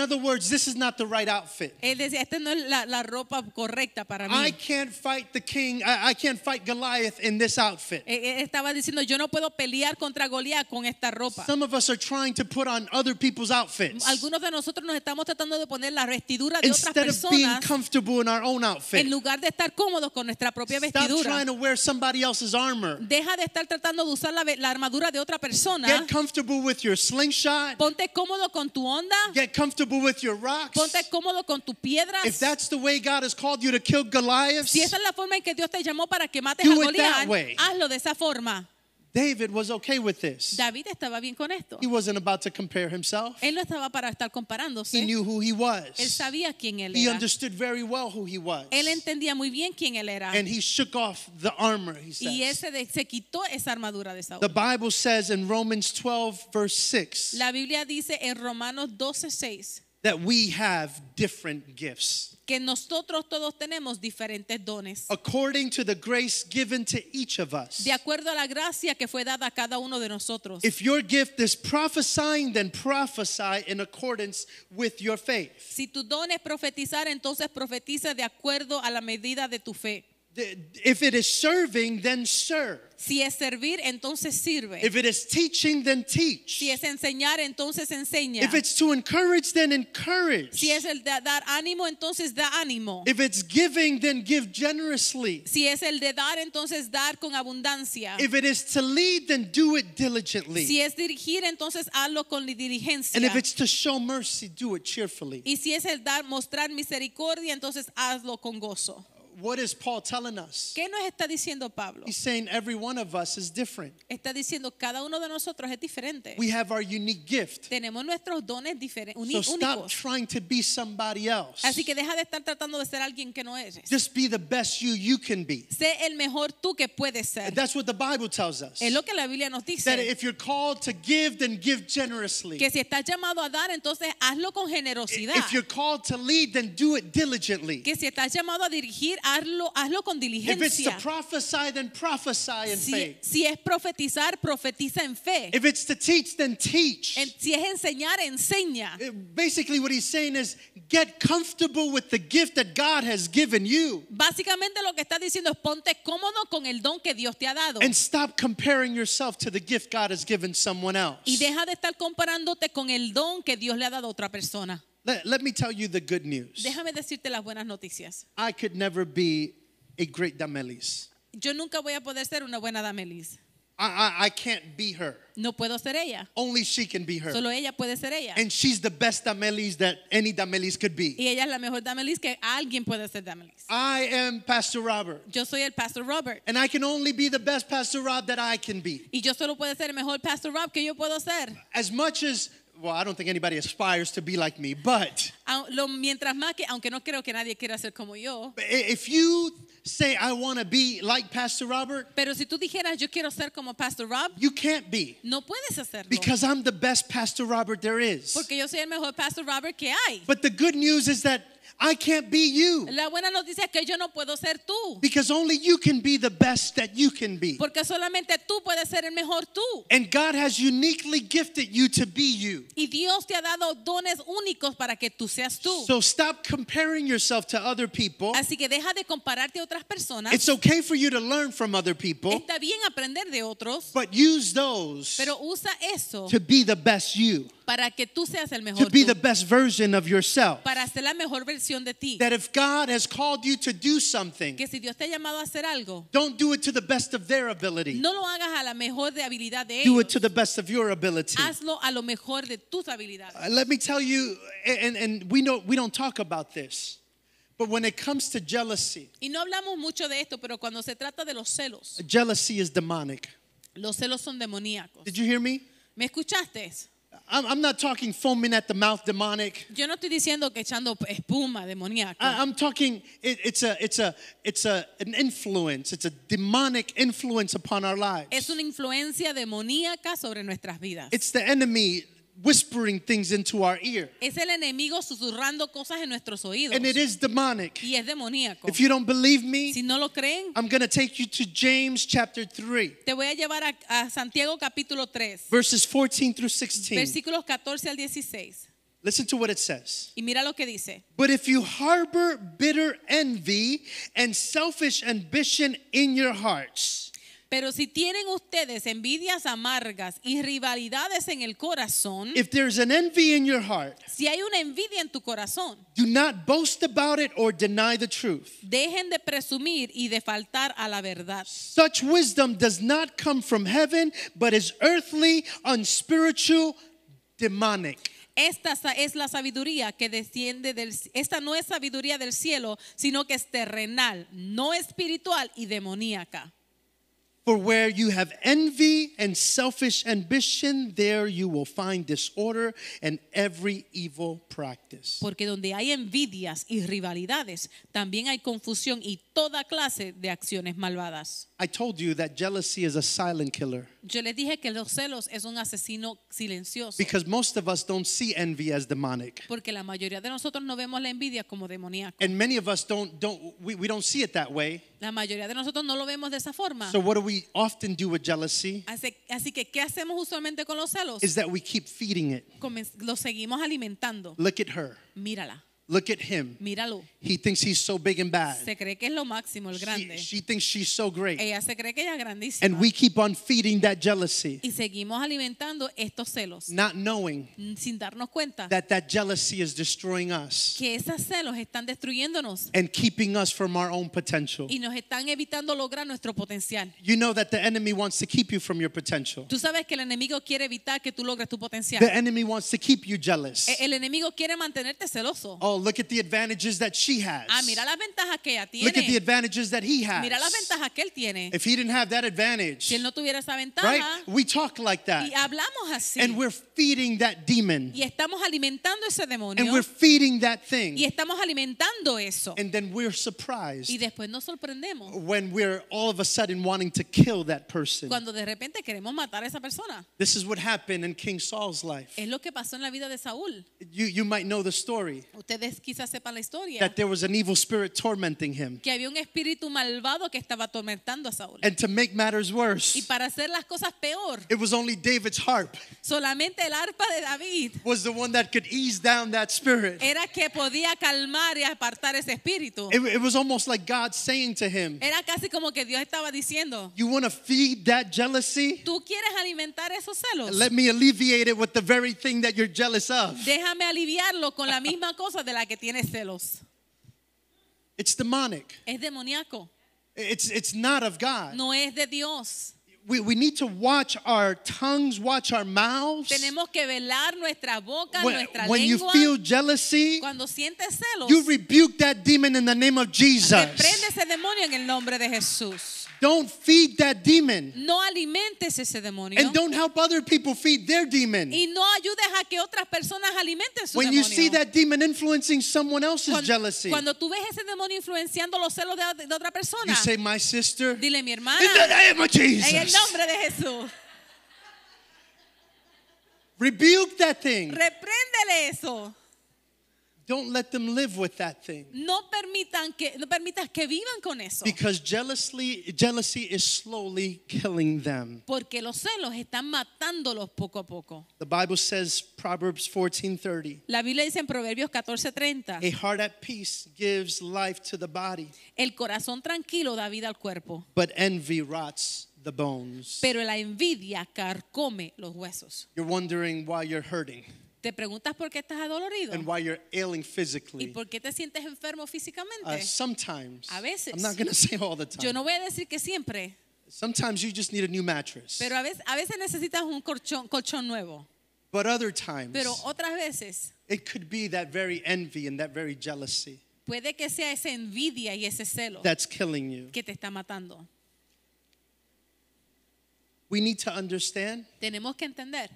decía, esta no es la, ropa correcta para mí. I can't fight the king. I, I can't fight Goliath in this outfit. E, e, estaba diciendo, yo no puedo pelear contra Goliat con esta ropa. Some of us are trying to put on other people's outfits. Algunos de nosotros nos estamos tratando de poner la en lugar de estar cómodos con nuestra propia deja de estar tratando de usar la, armadura de otra persona. Get comfortable with your slingshot. Ponte cómodo con tu onda. Get comfortable with your rocks. Ponte cómodo con tu piedras. If that's the way God has called you to kill Goliath, Si esa es la forma en que Dios te llamó para que mates a hazlo de esa forma. David was okay with this. David estaba bien con esto. He wasn't about to compare himself. Él no estaba para estar comparándose. He knew who he was. Él sabía quién él he era. He understood very well who he was. Él entendía muy bien quién él era. And he shook off the armor, he says. Y ese de, se quitó esa armadura de Saúl. The Bible says in Romans 12 verse 6. La Biblia dice en Romanos 12:6 that we have different gifts. Que nosotros todos tenemos diferentes dones. According to the grace given to each of us. De acuerdo a la gracia que fue dada a cada uno de nosotros. If your gift is prophesying, then prophesy in accordance with your faith. Si tu don es profetizar, entonces profetiza de acuerdo a la medida de tu fe. If it is serving, then serve. Si es servir, entonces sirve. If it is teaching, then teach. Si es enseñar, entonces enseña. If it's to encourage, then encourage. Si es el dar ánimo, entonces da ánimo. If it's giving, then give generously. Si es el de dar, entonces dar con abundancia. If it is to lead, then do it diligently. Si es dirigir, entonces hazlo con diligencia. And if it's to show mercy, do it cheerfully. Y si es el dar mostrar misericordia, entonces hazlo con gozo. ¿Qué nos está diciendo Pablo? Está diciendo cada uno de nosotros es diferente. Tenemos nuestros dones diferentes, so Así que deja de estar tratando de ser alguien que no eres. be the best you can be. Sé el mejor tú que puedes ser. Es lo que la Biblia nos dice. Que si estás llamado a dar, entonces hazlo con generosidad. Que si estás llamado a dirigir, hazlo, con diligencia. si, es profetizar, profetiza en fe. si es enseñar, enseña. Eh, basically what he's saying is get comfortable with the gift that God has given you. Básicamente lo que está diciendo es ponte cómodo con el don que Dios te ha dado. And stop comparing yourself to the gift God has given someone else. Y deja de estar comparándote con el don que Dios le ha dado a otra persona. Let, let me tell you the good news. Déjame decirte las buenas noticias. I could never be a great Damelis. Yo nunca voy a poder ser una buena Damelis. I, I, I, can't be her. No puedo ser ella. Only she can be her. Solo ella puede ser ella. And she's the best Damelis that any Damelis could be. Y ella es la mejor Damelis que alguien puede ser Damelis. I am Pastor Robert. Yo soy el Pastor Robert. And I can only be the best Pastor Rob that I can be. Y yo solo puedo ser el mejor Pastor Rob que yo puedo ser. As much as well, I don't think anybody aspires to be like me, but lo, mientras más aunque no creo que nadie quiera ser como yo. If you say I want to be like Pastor Robert, pero si tú dijeras yo quiero ser como Pastor Rob, you can't be. No puedes hacerlo. Because I'm the best Pastor Robert there is. Porque yo soy el mejor Pastor Robert que hay. But the good news is that I can't be you. La buena noticia es que yo no puedo ser tú. Because only you can be the best that you can be. Porque solamente tú puedes ser el mejor tú. And God has uniquely gifted you to be you. Y Dios te ha dado dones únicos para que tú seas tú. So stop comparing yourself to other people. Así que deja de compararte a otras personas. It's okay for you to learn from other people. Está bien aprender de otros. But use those. Pero usa eso. To be the best you. Para que tú seas el mejor To be tú. the best version of yourself. Para ser la mejor versión versión de ti. That if God has called you to do something, que si Dios te ha llamado a hacer algo, don't do it to the best of their ability. No lo hagas a la mejor de habilidad de ellos. Do it to the best of your ability. Hazlo a lo mejor de tus habilidades. Uh, let me tell you, and, and we know we don't talk about this. But when it comes to jealousy, y no hablamos mucho de esto, pero cuando se trata de los celos, jealousy is demonic. Los celos son demoníacos. Did you hear me? ¿Me escuchaste? I'm, not talking foaming at the mouth demonic. Yo no estoy diciendo que echando espuma demoníaca. I, am talking it, it's a it's a it's a an influence. It's a demonic influence upon our lives. Es una influencia demoníaca sobre nuestras vidas. It's the enemy whispering things into our ear. Es el enemigo susurrando cosas en nuestros oídos. And it is demonic. Y es demoníaco. If you don't believe me, si no lo creen, I'm going to take you to James chapter 3. Te voy a llevar a, a Santiago capítulo 3. Verses 14 through 16. Versículos 14 al 16. Listen to what it says. Y mira lo que dice. But if you harbor bitter envy and selfish ambition in your hearts, Pero si tienen ustedes envidias amargas y rivalidades en el corazón, si hay una envidia en tu corazón, do not boast about it or deny the truth. Dejen de presumir y de faltar a la verdad. Such wisdom does not come from heaven, but is earthly, unspiritual, demonic. Esta es la sabiduría que desciende del esta no es sabiduría del cielo, sino que es terrenal, no espiritual y demoníaca. For where you have envy and selfish ambition, there you will find disorder and every evil practice. Porque donde hay envidias y rivalidades, también hay confusión y toda clase de acciones malvadas. Yo les dije que los celos es un asesino silencioso. Porque la mayoría de nosotros no vemos la envidia como demoníaca. La mayoría de nosotros no lo vemos de esa forma. So what do we often do Así, que qué hacemos usualmente con los celos? Is that Lo seguimos alimentando. Mírala. Look at him. Míralo. He thinks he's so big and bad. Se cree que es lo máximo, el grande. She, she thinks she's so great. Ella se cree que ella es grandísima. And we keep on feeding that jealousy. Y seguimos alimentando estos celos. Not knowing sin darnos cuenta that that jealousy is destroying us. Que esos celos están destruyéndonos. And keeping us from our own potential. Y nos están evitando lograr nuestro potencial. You know that the enemy wants to keep you from your potential. Tú sabes que el enemigo quiere evitar que tú logres tu potencial. The enemy wants to keep you jealous. El enemigo quiere mantenerte celoso. All look at the advantages that she has. Ah, mira las ventajas que ella tiene. Look at the advantages that he has. Mira las ventajas que él tiene. If he didn't have that advantage, si él no tuviera esa ventaja, right? We talk like that. Y hablamos así. And we're feeding that demon. Y estamos alimentando ese demonio. And we're feeding that thing. Y estamos alimentando eso. And then we're surprised. Y después nos sorprendemos. When we're all of a sudden wanting to kill that person. Cuando de repente queremos matar a esa persona. This is what happened in King Saul's life. Es lo que pasó en la vida de Saúl. You you might know the story. Ustedes ustedes quizás sepan la historia. that there was an evil spirit tormenting him. que había un espíritu malvado que estaba atormentando a Saúl. And to make matters Y para hacer las cosas peor, it was only David's harp solamente el arpa de David was the one that could ease down that spirit. era que podía calmar y apartar ese espíritu. It, it was almost like God saying to him, Era casi como que Dios estaba diciendo, You want to feed that jealousy? tú quieres alimentar esos celos. Let me alleviate it with the very thing that you're jealous of. Déjame aliviarlo con la misma cosa de la la que tiene celos. It's demonic. Es demoníaco. It's, it's not of God. No es de Dios. we, we need to watch our tongues, watch our mouths. Tenemos que velar nuestra boca, when, nuestra when lengua. you feel jealousy, cuando sientes celos, you rebuke that demon in the name of Jesus. Reprende ese demonio en el nombre de Jesús. Don't feed that demon. No alimentes ese demonio. And don't help other people feed their demon. Y no ayudes a que otras personas alimenten su when demonio. you see that demon influencing someone else's cuando, jealousy. Cuando tú ves ese demonio influenciando los celos de, de otra persona. You say my sister. Dile mi hermana. In the name of Jesus. En el el nombre de Jesús. Rebuke that thing. Repréndele eso. Don't let them live with that thing. No permitan que no permitas que vivan con eso. Because jealously, jealousy is slowly killing them. Porque los celos están matándolos poco a poco. The Bible says Proverbs 14:30. La Biblia dice en Proverbios 14:30. A heart at peace gives life to the body. El corazón tranquilo da vida al cuerpo. But envy rots the bones. Pero la envidia carcome los huesos. You're wondering why you're hurting. Te preguntas por qué estás adolorido. And why you're ailing physically. Y por qué te sientes enfermo físicamente. Uh, sometimes. A veces. I'm not going to say all the time. Yo no voy a decir que siempre. Sometimes you just need a new mattress. Pero a veces, a veces necesitas un colchón, colchón nuevo. But other times. Pero otras veces. It could be that very envy and that very jealousy. Puede que sea esa envidia y ese celo. That's killing you. Que te está matando we need to understand Tenemos que entender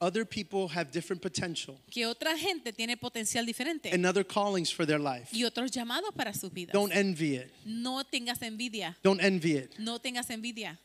other people have different potential que otra gente tiene potencial diferente and other callings for their life. y otros llamados para sus vidas. Don't envy it. No tengas envidia. Don't envy it. No tengas envidia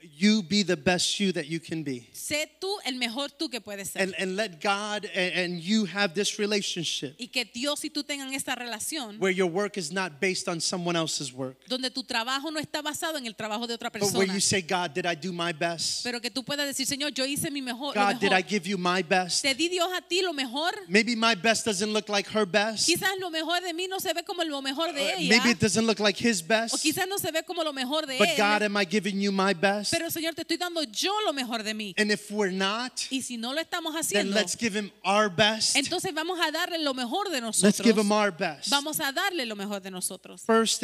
you be the best you that you can be. Sé tú el mejor tú que puedes ser. And, and let God and, and, you have this relationship. Y que Dios y tú tengan esta relación. Where your work is not based on someone else's work. Donde tu trabajo no está basado en el trabajo de otra persona. But where you say, God, did I do my best? Pero que tú puedas decir, Señor, yo hice mi mejor. God, did I give you my best? Te di Dios a ti lo mejor. Maybe my best doesn't look like her best. Quizás lo mejor de mí no se ve como lo mejor de uh, ella. Maybe it doesn't look like his best. O quizás no se ve como lo mejor de él. But God, am I giving you my best? Pero Señor, te estoy dando yo lo mejor de mí. And y si no lo estamos haciendo, then Entonces vamos a darle lo mejor de nosotros. Vamos a darle lo mejor de nosotros. First,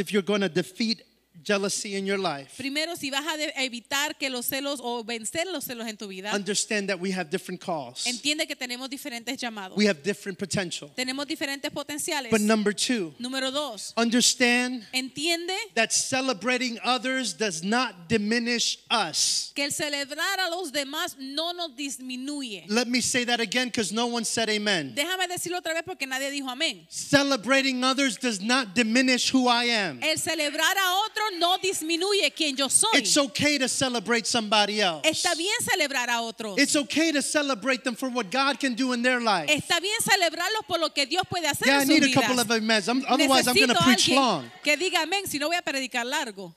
jealousy in your life. Primero, si vas a evitar que los celos o vencer los celos en tu vida, understand that we have different calls. Entiende que tenemos diferentes llamados. We have different potential. Tenemos diferentes potenciales. But number two, número dos, understand entiende that celebrating others does not diminish us. Que el celebrar a los demás no nos disminuye. Let me say that again because no one said amen. Déjame decirlo otra vez porque nadie dijo amén. Celebrating others does not diminish who I am. El celebrar a otros Pero no disminuye quien yo soy. It's okay to celebrate somebody else. Está bien celebrar a otros. It's okay to celebrate them for what God can do in their life. Está bien celebrarlos por lo que Dios puede hacer yeah, en I need a vidas. couple of amens. Otherwise, Necesito I'm going to preach long. Que diga amén, si no voy a predicar largo.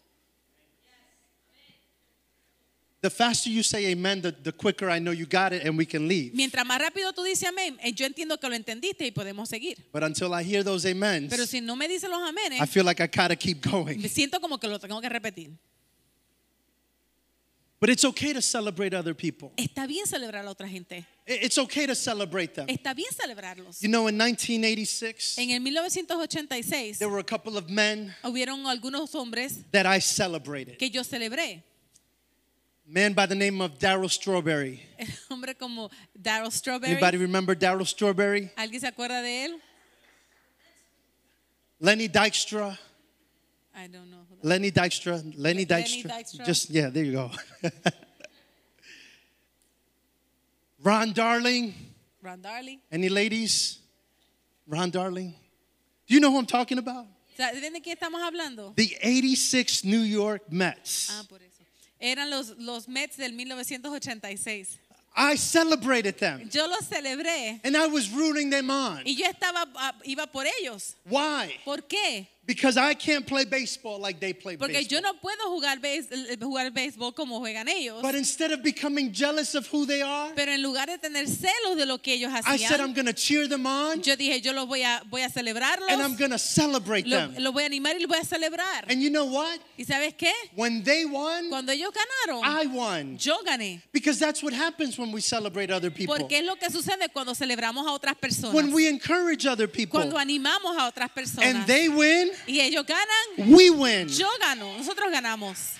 the faster you say amen, the, the quicker I know you got it and we can leave. Mientras más rápido tú dices amén, eh, yo entiendo que lo entendiste y podemos seguir. But until I hear those amens, Pero si no me dicen los amenes, I feel like I gotta keep going. Me siento como que lo tengo que repetir. But it's okay to celebrate other people. Está bien celebrar a otra gente. It's okay to celebrate them. Está bien celebrarlos. You know, in 1986, en el 1986, there were a couple of men hubieron algunos hombres that I celebrated. que yo celebré. man by the name of Daryl Strawberry. hombre como Daryl Strawberry. Anybody remember Daryl Strawberry? ¿Alguien se acuerda de él? Lenny Dykstra. I don't know. Lenny Dykstra. Lenny Dykstra. Dykstra. Just yeah, there you go. Ron Darling. Ron Darling. Any ladies? Ron Darling. Do you know who I'm talking about? ¿Saben de qué estamos hablando? The 86 New York Mets. Ah, por eso. Eran los, los Mets del 1986. I celebrated them. Yo los celebré. Y yo estaba ah, iba por ellos. Why? ¿Por qué? Because I can't play baseball like they play Porque baseball. yo no puedo jugar, base, eh, eh, jugar béisbol como juegan ellos. But instead of becoming jealous of who they are, Pero en lugar de tener celos de lo que ellos hacían, I said I'm going to cheer them on. Yo dije, yo los voy a, voy a celebrarlos. And I'm going to celebrate lo, them. Lo voy a animar y los voy a celebrar. And you know what? ¿Y sabes qué? When they won, Cuando ellos ganaron, I won. Yo gané. Because that's what happens when we celebrate other people. Porque es lo que sucede cuando celebramos a otras personas. When we encourage other people. Cuando animamos a otras personas. And they win. Y ellos ganan. We win. Yo gano. Nosotros ganamos.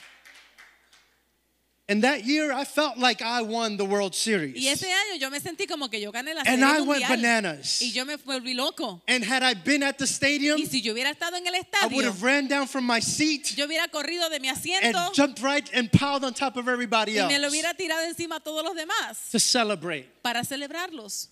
And that year, I felt like I won the World Series. Y ese año yo me sentí como que yo gané la and Serie I went bananas. Y yo me volví loco. And had I been at the stadium, y si yo hubiera estado en el I would have ran down from my seat yo hubiera corrido de mi and jumped right and piled on top of everybody y else me lo hubiera tirado encima a todos los demás to celebrate. para celebrarlos.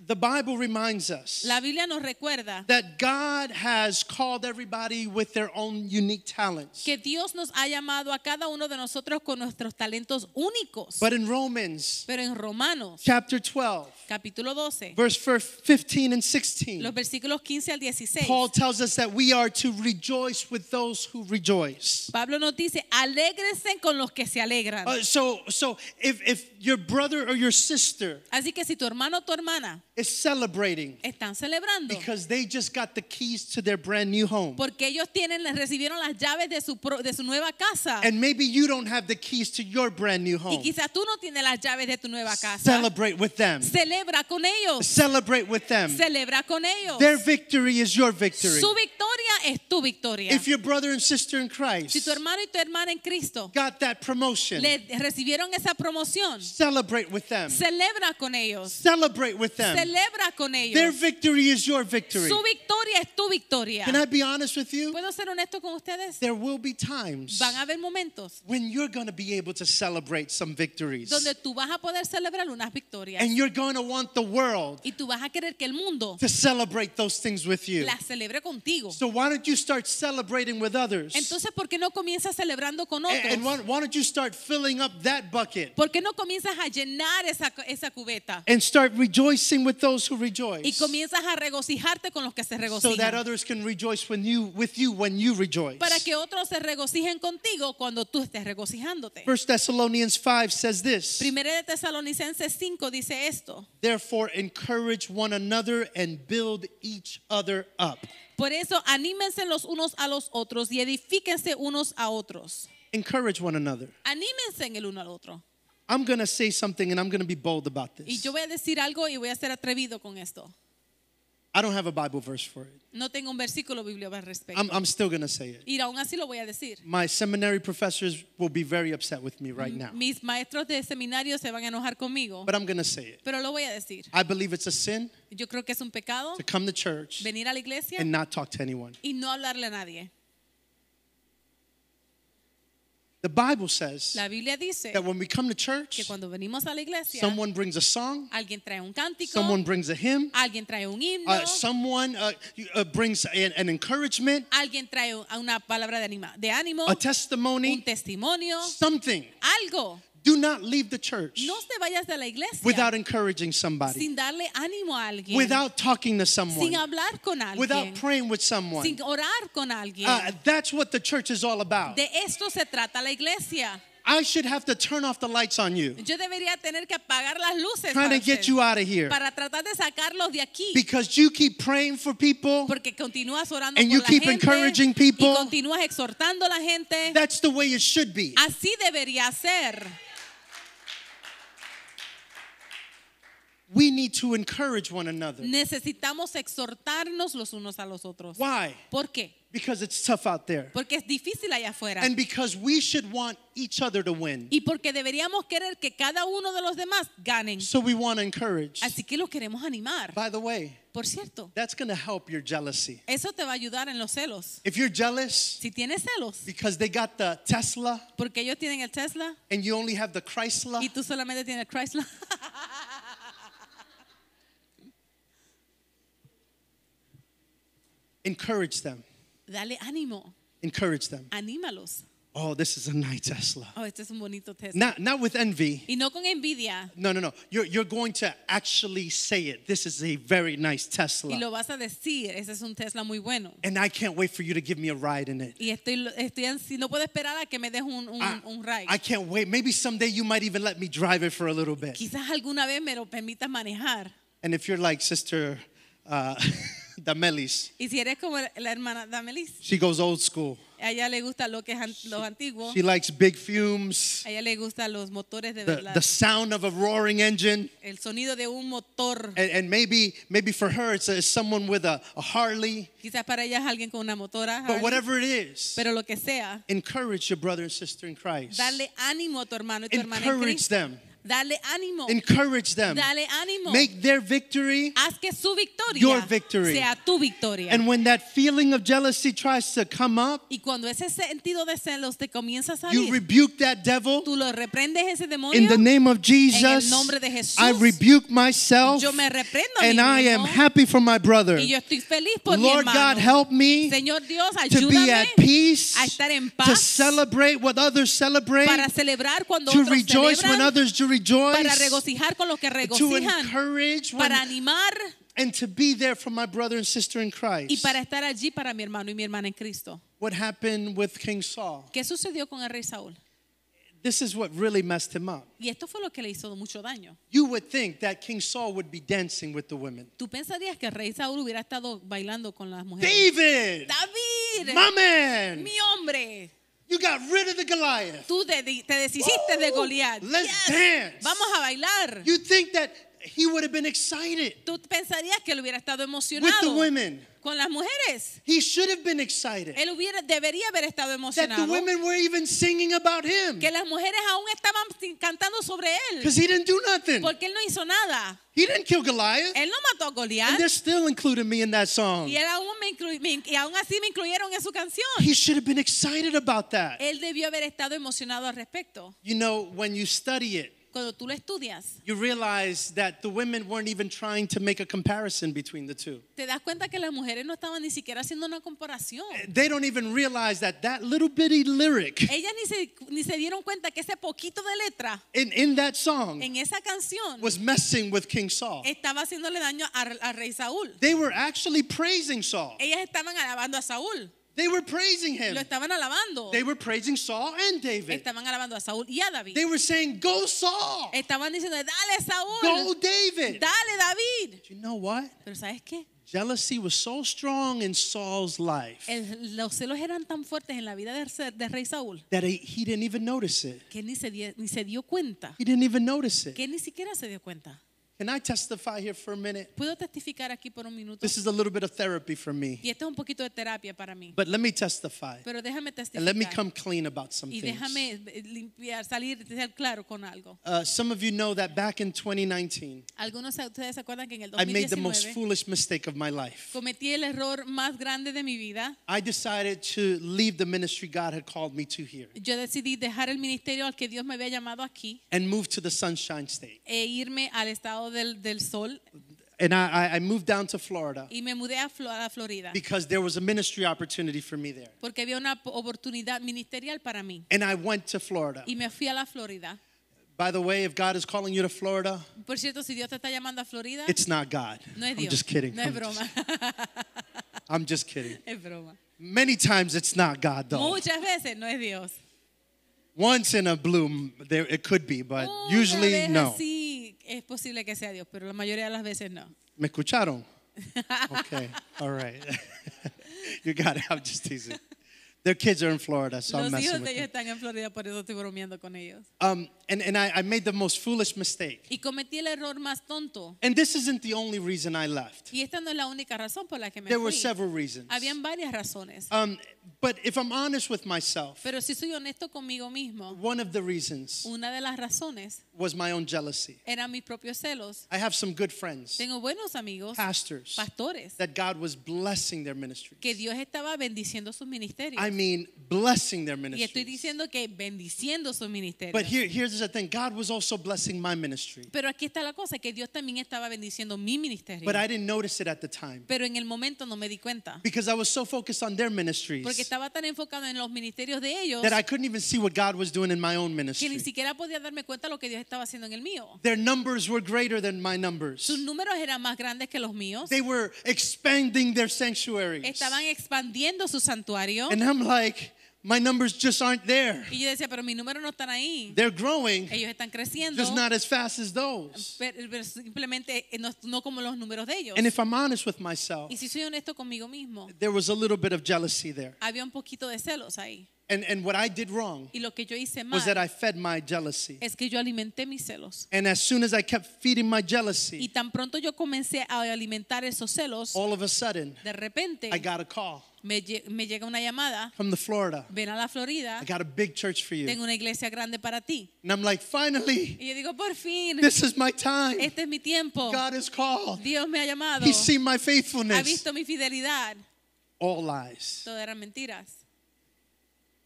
The Bible reminds us La Biblia nos recuerda that God has called everybody with their own unique talents. que Dios nos ha llamado a cada uno de nosotros con nuestros talentos únicos. But in Romans Pero en Romanos chapter 12, capítulo 12, verse 15 and 16. Los versículos 15 al 16. Paul tells us that we are to rejoice with those who rejoice. Pablo nos dice, alegrense con los que se alegran. Uh, so, so if, if your brother or your sister Así que si tu hermano o tu hermana is celebrating están celebrando because they just got the keys to their brand new home. Porque ellos tienen, recibieron las llaves de su, de su nueva casa. And maybe you don't have the keys to your brand new home. Y quizás tú no tienes las llaves de tu nueva casa. Celebrate with them. Celebrate Celebra con ellos. Celebrate with them. Celebra con ellos. Their victory is your victory. Su victoria es tu victoria. If your brother and sister in Christ si tu hermano y tu hermana en Cristo got that promotion, le recibieron esa promoción, celebrate with them. Celebra con ellos. Celebrate with them. Celebra con ellos. Their victory is your victory. Su victoria es tu victoria. Can I be honest with you? ¿Puedo ser honesto con ustedes? There will be times Van a haber momentos when you're going to be able to celebrate some victories. Donde tú vas a poder celebrar unas victorias. And you're going to want the world y tú vas a querer que el mundo to celebrate those things with you. La celebre contigo. So why don't you start celebrating with others? Entonces, ¿por qué no comienzas celebrando con otros? And, and why, why, don't you start filling up that bucket? ¿Por qué no comienzas a llenar esa, esa cubeta? And start rejoicing with those who rejoice. Y comienzas a regocijarte con los que se regocijan. So that others can rejoice when you, with you when you rejoice. Para que otros se regocijen contigo cuando tú estés regocijándote. 1 Thessalonians 5 says this. Primera de Tesalonicenses 5 dice esto. Therefore, encourage one another and build each other up. Por eso, anímense los unos a los otros y edifíquense unos a otros. Encourage one another. Anímense en el uno al otro. I'm going to say something and I'm going to be bold about this. Y yo voy a decir algo y voy a ser atrevido con esto. I don't have a Bible verse for it. No tengo un versículo bíblico al respecto. I'm, I'm still going to say it. Y aún así lo voy a decir. My seminary professors will be very upset with me right now. Mis maestros de seminario se van a enojar conmigo. But I'm going to say it. Pero lo voy a decir. I believe it's a sin Yo creo que es un pecado to come to church venir a la iglesia and not talk to anyone. y no hablarle a nadie. The Bible says la Biblia dice that when we come to church, que cuando venimos a la iglesia, someone brings a song, alguien trae un cántico, someone brings a hymn, alguien trae un himno, uh, someone uh, uh, brings an, an, encouragement, alguien trae una palabra de, anima, de ánimo, a testimony, un testimonio, something, algo do not leave the church no se vayas de la iglesia without encouraging somebody, sin darle ánimo a alguien, without talking to someone, sin hablar con alguien, without praying with someone. Sin orar con alguien. Uh, that's what the church is all about. De esto se trata la iglesia. I should have to turn off the lights on you. Yo debería tener que apagar las luces trying to get you out of here. Para tratar de sacarlos de aquí. Because you keep praying for people. Porque continúas orando and por you la keep gente, encouraging people. Y continúas exhortando la gente. That's the way it should be. Así debería ser. We need to encourage one another. Necesitamos exhortarnos los unos a los otros. Why? ¿Por qué? Because it's tough out there. Porque es difícil allá afuera. And because we should want each other to win. Y porque deberíamos querer que cada uno de los demás ganen. So we want to encourage. Así que lo queremos animar. By the way, por cierto, that's going to help your jealousy. Eso te va a ayudar en los celos. If you're jealous, si tienes celos, because they got the Tesla, porque ellos tienen el Tesla, and you only have the Chrysler, y tú solamente tienes el Chrysler. Encourage them. Dale ánimo. Encourage them. Anímalos. Oh, this is a nice Tesla. Oh, este es un bonito Tesla. Not, not with envy. Y no con envidia. No, no, no. You're, you're going to actually say it. This is a very nice Tesla. Y lo vas a decir. Este es un Tesla muy bueno. And I can't wait for you to give me a ride in it. Y estoy, estoy ansi no puedo esperar a que me des un, un, I, un ride. I can't wait. Maybe someday you might even let me drive it for a little bit. Quizás alguna vez me lo permitas manejar. And if you're like Sister... Uh, Damelis. Y si eres como la hermana Damelis. She goes old school. A ella le gusta lo que es lo antiguo. She likes big fumes. A ella le gustan los motores de the, verdad. The sound of a roaring engine. El sonido de un motor. And, and maybe maybe for her it's, a, it's someone with a, a, Harley. Quizás para ella es alguien con una motora. But whatever it is. Pero lo que sea. Encourage your brother and sister in Christ. Dale ánimo a tu hermano y tu hermana en Cristo. Encourage them. Dale ánimo. Encourage them. Dale ánimo. Make their victory Haz que su victoria your victory. sea tu victoria. And when that feeling of jealousy tries to come up, y cuando ese sentido de celos te comienza a salir, you rebuke that devil. Tú lo reprendes ese demonio. In the name of Jesus, en el nombre de Jesús, I rebuke myself. Yo me reprendo and I am happy for my brother. Y yo estoy feliz por Lord mi God, help me Señor Dios, to be at peace, a estar en paz, to celebrate what others celebrate, para celebrar cuando to otros rejoice celebran, when others rejoice para regocijar con los que regocijan, para animar y para estar allí para mi hermano y mi hermana en Cristo. What happened with King Saul? ¿Qué sucedió con el rey Saúl? This is what really messed him up. Y esto fue lo que le hizo mucho daño. You would think that King Saul would be dancing with the women. Tú pensarías que el rey Saúl hubiera estado bailando con las mujeres. David. David. My Mi hombre. You got rid of the Goliath. Tú te, te deshiciste Woo! de Goliat. Let's yes. dance. Vamos a bailar. You think that he would have been excited. Tú pensarías que él hubiera estado emocionado. With the women. Con las mujeres. He should have been excited. Él hubiera, debería haber estado emocionado. That the women were even singing about him. Que las mujeres aún estaban cantando sobre él. Because he didn't do nothing. Porque él no hizo nada. He didn't kill Goliath. Él no mató a Goliat. And they're still including me in that song. Y, él aún me inclu me, y aún así me incluyeron en su canción. He should have been excited about that. Él debió haber estado emocionado al respecto. You know, when you study it cuando tú lo estudias, you realize that the women weren't even trying to make a comparison between the two. te das cuenta que las mujeres no estaban ni siquiera haciendo una comparación. Eh, they don't even realize that that little bitty lyric Ellas ni se, ni se dieron cuenta que ese poquito de letra in, in that song en esa canción was messing with King Saul. estaba haciéndole daño al, rey Saúl. They were actually praising Saul. Ellas estaban alabando a Saúl. They were praising him. Lo estaban alabando. They were praising Saul and David. Estaban alabando a Saúl y a David. They were saying, "Go Saul." Estaban diciendo, "Dale Saúl." "Go David." "Dale David." Do you know what? Pero ¿sabes qué? Jealousy was so strong in Saul's life. El, los celos eran tan fuertes en la vida de, de rey Saúl. That he, he, didn't even notice it. Que ni se, ni se dio cuenta. He didn't even notice it. Que ni siquiera se dio cuenta. Can I testify here for a minute? Puedo testificar aquí por un minuto. This is a little bit of therapy for me. Y esto es un poquito de terapia para mí. But let me testify. Pero déjame testificar. And let me come clean about some y things. déjame limpiar, salir, ser claro con algo. Uh, some of you know that back in 2019, algunos de ustedes acuerdan que en el 2019 I made the most foolish mistake of my life. Cometí el error más grande de mi vida. I decided to leave the ministry God had called me to here. Yo decidí dejar el ministerio al que Dios me había llamado aquí. And move to the Sunshine State. E irme al estado lado del, del sol. And I, I moved down to Florida Y me mudé a Flo- Florida because there was a ministry opportunity for me there. porque había una oportunidad ministerial para mí. And I went to Florida. Y me fui a la Florida. By the way, if God is calling you to Florida, Por cierto, si Dios te está llamando a Florida, it's not God. no es Dios. I'm just kidding. No es I'm broma. just, I'm just kidding. es broma. Many times it's not God though. Muchas veces no es Dios. Once in a bloom, there it could be, but Una usually no. así, es posible que sea Dios, pero la mayoría de las veces no. ¿Me escucharon? Okay, all right. you got it. I'm just teasing. Their kids are in Florida, so Los I'm messing with them. Um, and and I, I made the most foolish mistake. Y cometí el error más tonto. And this isn't the only reason I left. There were several reasons. Habían varias razones. Um, but if I'm honest with myself, Pero si soy honesto conmigo mismo, one of the reasons una de las razones was my own jealousy. mis propios celos. I have some good friends, Tengo buenos amigos, pastors, pastores, that God was blessing their ministry. I Y estoy diciendo que bendiciendo su ministerio. Pero aquí está la cosa que Dios también estaba bendiciendo mi ministerio. Pero en el momento no me di cuenta. Porque estaba tan enfocado en los ministerios de ellos. Que ni siquiera podía darme cuenta lo que Dios estaba haciendo en el mío. Sus números eran más grandes que los míos. Estaban expandiendo su santuario. like, my numbers just aren't there. Y yo decía, pero mis números no están ahí. They're growing. Ellos están creciendo. Just not as fast as those. Pero, pero simplemente eh, no, no, como los números de ellos. And if I'm honest with myself, y si soy honesto conmigo mismo, there was a little bit of jealousy there. Había un poquito de celos ahí. And, and what I did wrong was that I fed my jealousy. Es que and as soon as I kept feeding my jealousy, celos, all of a sudden, repente, I got a call me, me llega una llamada. from the Florida. Ven a la Florida. I got a big church for you. Tengo una iglesia grande para ti. And I'm like, finally, Y yo digo, por fin, this is my time. este es mi tiempo. God is called. Dios me ha llamado. He's seen my Ha visto mi fidelidad. All lies. Todo eran mentiras.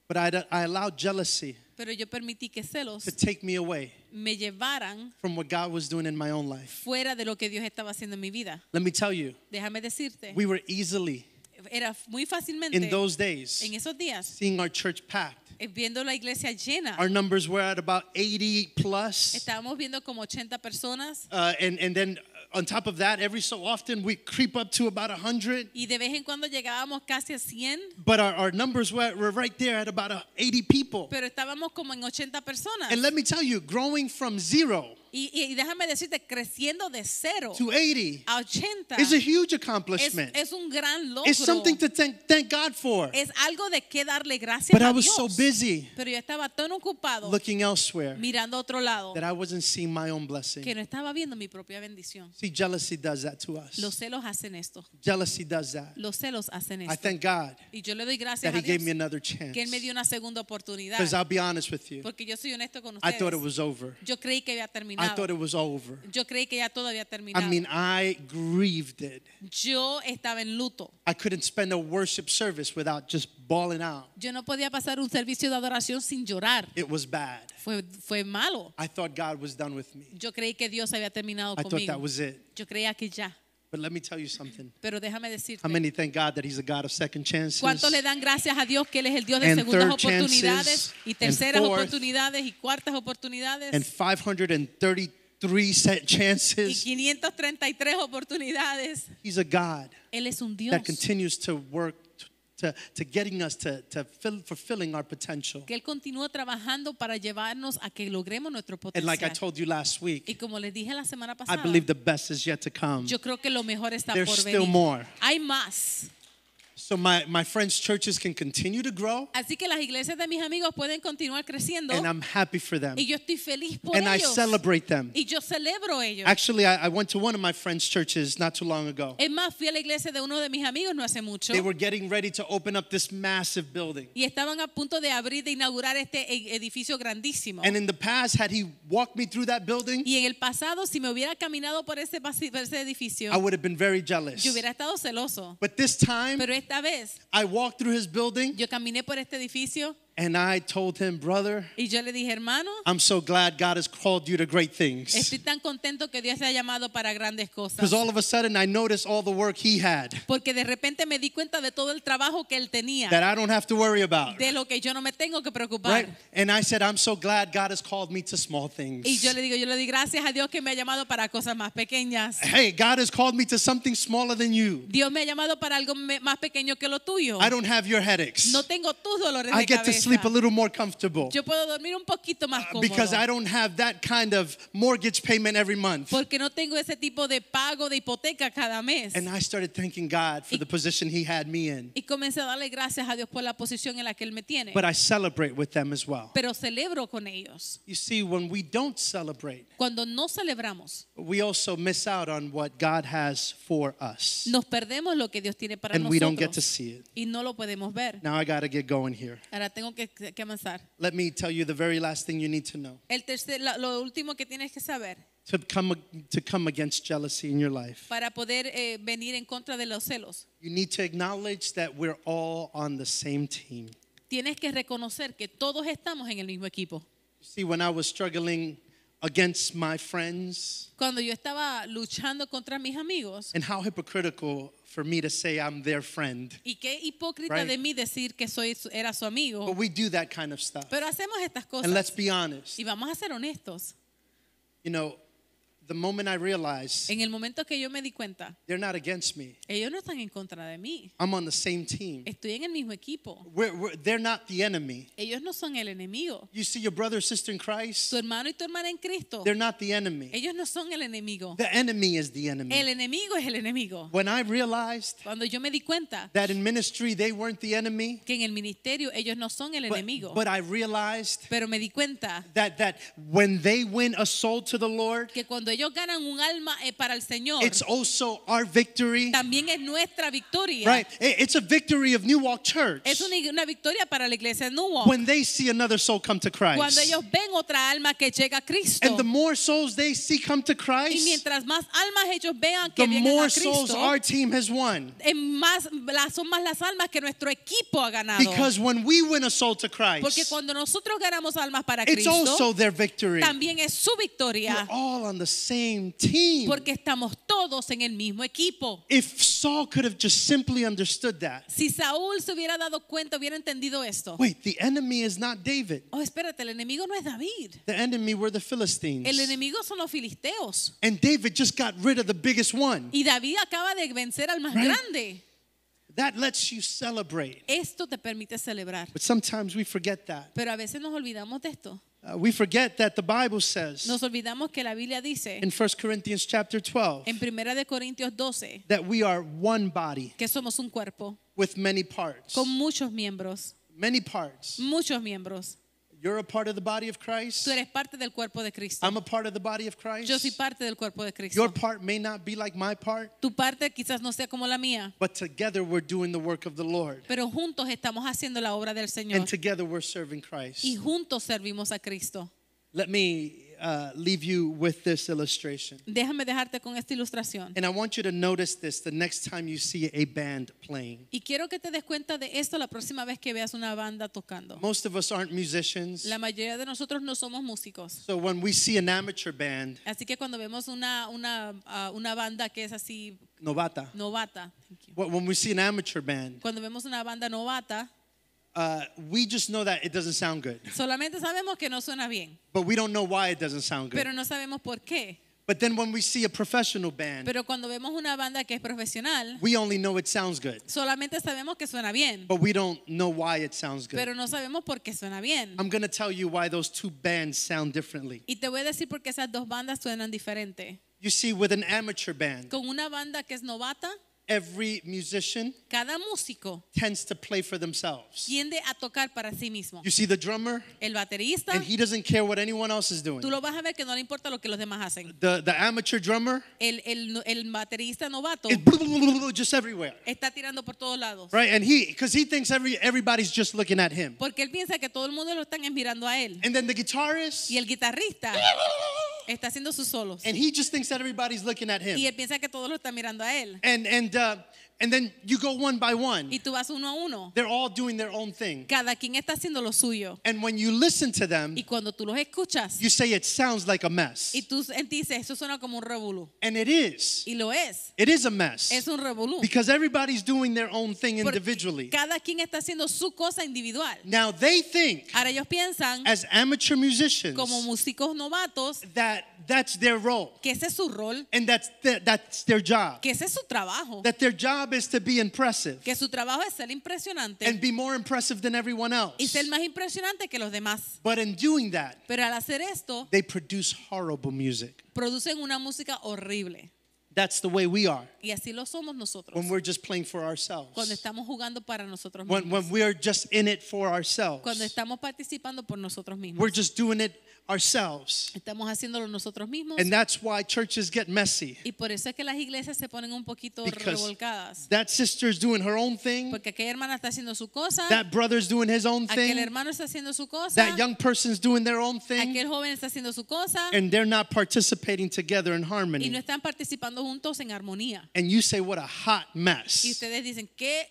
But I, I allowed jealousy Pero yo permití que celos to take me away me llevaran from what God was doing in my own life. fuera de lo que Dios estaba haciendo en mi vida. Let me tell you, Déjame decirte, we were easily era muy fácilmente in those days, en esos días, seeing our church packed, eh, viendo la iglesia llena, our numbers were at about 80 plus. Estábamos viendo como 80 personas. Uh, and, and then on top of that, every so often we creep up to about 100. Y de vez en cuando llegábamos casi a 100. But our, our numbers were, were right there at about 80 people. Pero estábamos como en 80 personas. And let me tell you, growing from zero. Y, y, déjame decirte, creciendo de cero to 80, a 80 is a huge accomplishment. Es, es un gran logro. It's something to thank, thank God for. Es algo de que darle gracias But a I was Dios. so busy Pero yo estaba tan ocupado looking elsewhere mirando a otro lado that I wasn't seeing my own blessing. que no estaba viendo mi propia bendición. See, jealousy does that to us. Los celos hacen esto. Jealousy does that. Los celos hacen esto. I thank God y yo le doy gracias that a Dios he gave me another chance. que Él me dio una segunda oportunidad. Because I'll be honest with you. Porque yo soy honesto con ustedes. I thought it was over. Yo creí que había terminado. I thought it was over. Yo creí que ya todo había terminado. I mean, I grieved it. Yo estaba en luto. I couldn't spend a worship service without just bawling out. Yo no podía pasar un servicio de adoración sin llorar. It was bad. Fue fue malo. I thought God was done with me. Yo creí que Dios había terminado I conmigo. I thought that was it. Yo creía que ya. But let me tell you something. Pero déjame decirte. How many thank God that He's a God of second chances? ¿Cuántos le dan gracias a Dios que él es el Dios de segundas oportunidades y terceras oportunidades y cuartas oportunidades? And 533 chances. Y 533 oportunidades. He's a God. Él es un Dios. That continues to work to, to getting us to, to fill, fulfilling our potential. Que él continúa trabajando para llevarnos a que logremos nuestro potencial. And like I told you last week, y como les dije la semana pasada, I believe the best is yet to come. Yo creo que lo mejor está There's por venir. There's still more. Hay más. So my, my friends' churches can continue to grow. Así que las iglesias de mis amigos pueden continuar creciendo. And I'm happy for them. Y yo estoy feliz por and ellos. I celebrate them. Y yo celebro ellos. Actually, I, I, went to one of my friends' churches not too long ago. Es más, fui a la iglesia de uno de mis amigos no hace mucho. They were getting ready to open up this massive building. Y estaban a punto de abrir de inaugurar este edificio grandísimo. And in the past, had he walked me through that building, y en el pasado, si me hubiera caminado por ese, edificio, I would have been very jealous. Yo hubiera estado celoso. But this time, Pero este esta vez I walked through his building. yo caminé por este edificio and I told him, brother, y yo le dije, hermano, I'm so glad God has called you to great things. Estoy tan contento que Dios te ha llamado para grandes cosas. Because all of a sudden I noticed all the work he had. Porque de repente me di cuenta de todo el trabajo que él tenía. That I don't have to worry about. De lo que yo no me tengo que preocupar. Right? And I said, I'm so glad God has called me to small things. Y yo le digo, yo le di gracias a Dios que me ha llamado para cosas más pequeñas. Hey, God has called me to something smaller than you. Dios me ha llamado para algo más pequeño que lo tuyo. I don't have your headaches. No tengo tus dolores I de cabeza sleep a little more comfortable. Yo puedo dormir un poquito más uh, cómodo. Because I don't have that kind of mortgage payment every month. Porque no tengo ese tipo de pago de hipoteca cada mes. And I started thanking God for y, the position he had me in. Y comencé a darle gracias a Dios por la posición en la que él me tiene. But I celebrate with them as well. Pero celebro con ellos. You see when we don't celebrate. Cuando no celebramos. We also miss out on what God has for us. Nos perdemos lo que Dios tiene para and nosotros. And we don't get to see it. Y no lo podemos ver. Now I got to get going here. Ahora tengo que, que avanzar. Let me tell you the very last thing you need to know. El tercer, lo, lo último que tienes que saber. To come, to come against jealousy in your life. Para poder eh, venir en contra de los celos. You need to acknowledge that we're all on the same team. Tienes que reconocer que todos estamos en el mismo equipo. You see, when I was struggling against my friends. Cuando yo estaba luchando contra mis amigos. And how hypocritical for me to say I'm their friend. Y qué hipócrita right? de mí decir que soy era su amigo. But we do that kind of stuff. Pero hacemos estas cosas. And let's be honest. Y vamos a ser honestos. You know, the moment I realized, en el momento que yo me di cuenta, they're not against me. Ellos no están en contra de mí. I'm on the same team. Estoy en el mismo equipo. We're, we're, they're not the enemy. Ellos no son el enemigo. You see, your brother, sister in Christ. Tu hermano y tu hermana en Cristo. They're not the enemy. Ellos no son el enemigo. The enemy is the enemy. El enemigo es el enemigo. When I realized, cuando yo me di cuenta, that in ministry they weren't the enemy. Que en el ministerio ellos no son el but, enemigo. But I realized, pero me di cuenta, that that when they win a soul to the Lord, que cuando ellos ganan un alma eh, para el Señor, it's also our victory. también es nuestra victoria. Right? It's a victory of New Walk Church. Es una, una victoria para la iglesia de New Walk. When they see another soul come to Christ. Cuando ellos ven otra alma que llega a Cristo. And the more souls they see come to Christ, y mientras más almas ellos vean que vienen a Cristo, The more souls our team has won. En más, las son más las almas que nuestro equipo ha ganado. Because when we win a soul to Christ, porque cuando nosotros ganamos almas para it's Cristo, also their victory. también es su victoria. We're all on the same team. Porque estamos todos en el mismo equipo. If Saul could have just simply understood that. Si Saúl se hubiera dado cuenta, hubiera entendido esto. Wait, the enemy is not David. Oh, espérate, el enemigo no es David. The enemy were the Philistines. El enemigo son los filisteos. And David just got rid of the biggest one. Y David acaba de vencer al más right? grande. That lets you celebrate. Esto te permite celebrar. But sometimes we forget that. Pero a veces nos olvidamos de esto. Uh, we forget that the Bible says Nos olvidamos que la Biblia dice in 1 Corinthians chapter 12 en Primera de Corintios 12 that we are one body que somos un cuerpo with many parts. Con muchos miembros. Many parts. Muchos miembros. You're a part of the body of Christ. Tú eres parte del cuerpo de Cristo. I'm a part of the body of Christ. Yo soy parte del cuerpo de Cristo. Your part may not be like my part. Tu parte quizás no sea como la mía. But together we're doing the work of the Lord. Pero juntos estamos haciendo la obra del Señor. And together we're serving Christ. Y juntos servimos a Cristo. Let me uh, leave you with this illustration. Déjame dejarte con esta ilustración. And I want you to notice this the next time you see a band playing. Y quiero que te des cuenta de esto la próxima vez que veas una banda tocando. Most of us aren't musicians. La mayoría de nosotros no somos músicos. So when we see an amateur band. Así que cuando vemos una una uh, una banda que es así novata. Novata. When we see an amateur band. Cuando vemos una banda novata. Uh, we just know that it doesn't sound good. Solamente sabemos que no suena bien. But we don't know why it doesn't sound good. Pero no sabemos por qué. But then when we see a professional band, Pero cuando vemos una banda que es profesional, we only know it sounds good. Solamente sabemos que suena bien. But we don't know why it sounds good. Pero no sabemos por qué suena bien. I'm going to tell you why those two bands sound differently. Y te voy a decir por qué esas dos bandas suenan diferente. You see with an amateur band. Con una banda que es novata, every musician Cada músico tends to play for themselves. tiende a tocar para sí mismo. You see the drummer, El baterista, and he doesn't care what anyone else is doing. tú lo vas a ver que no le importa lo que los demás hacen. The, the amateur drummer El, el, el baterista novato is just everywhere, está tirando por todos lados. right? And he, because he thinks every everybody's just looking at him. Porque él piensa que todo el mundo lo están mirando a él. And then the guitarist, Y el guitarrista Está haciendo sus solos. And he just thinks that everybody's looking at him. Y él piensa que todos lo están mirando a él. And and uh, And then you go one by one. Y tú vas uno a uno. They're all doing their own thing. Cada quien está haciendo lo suyo. And when you listen to them, y cuando tú los escuchas, you say it sounds like a mess. Y tú dices, eso suena como un revolú. And it is. Y lo es. It is a mess. Es un revolú. Because everybody's doing their own thing Porque individually. Cada quien está haciendo su cosa individual. Now they think. Ahora ellos piensan. As amateur musicians. Como músicos novatos. That that's their role. Que ese es su rol. And that's the, that's their job. Que ese es su trabajo. That their job job is to be impressive. Que su trabajo es ser impresionante. And be more impressive than everyone else. Y ser más impresionante que los demás. But in doing that, pero al hacer esto, they produce horrible music. Producen una música horrible. That's the way we are. Y así lo somos nosotros. When we're just playing for ourselves. Cuando estamos jugando para nosotros mismos. When, when we are just in it for ourselves. Cuando estamos participando por nosotros mismos. We're just doing it ourselves. Estamos haciéndolo nosotros mismos. And that's why churches get messy. Y por eso es que las iglesias se ponen un poquito Because revolcadas. That sister's doing her own thing. Porque aquella hermana está haciendo su cosa. That brother's doing his own thing. Aquel hermano está haciendo su cosa. That young person's doing their own thing. Aquel joven está haciendo su cosa. And they're not participating together in harmony. Y no están participando juntos en armonía. And you say what a hot mess. Y ustedes dicen qué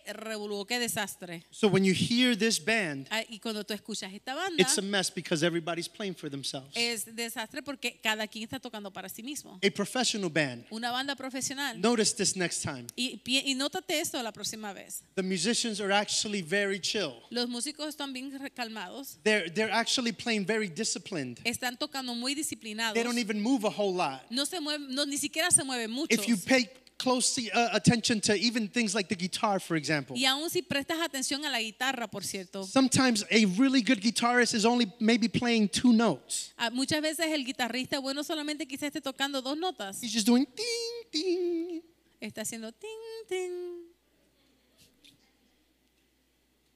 qué desastre. So when you hear this band, ah, y cuando tú escuchas esta banda, it's a mess because everybody's playing for themselves. themselves. Es desastre porque cada quien está tocando para sí mismo. A professional band. Una banda profesional. Notice this next time. Y, y nótate esto la próxima vez. The musicians are actually very chill. Los músicos están bien calmados. They're, they're actually playing very disciplined. Están tocando muy disciplinados. They don't even move a whole lot. No se mueven, no, ni siquiera se mueven mucho. If you pay close uh, attention to even things like the guitar, for example. Y aún si prestas atención a la guitarra, por cierto. Sometimes a really good guitarist is only maybe playing two notes. Uh, muchas veces el guitarrista bueno solamente quizás esté tocando dos notas. He's just doing ting ting. Está haciendo ting ting.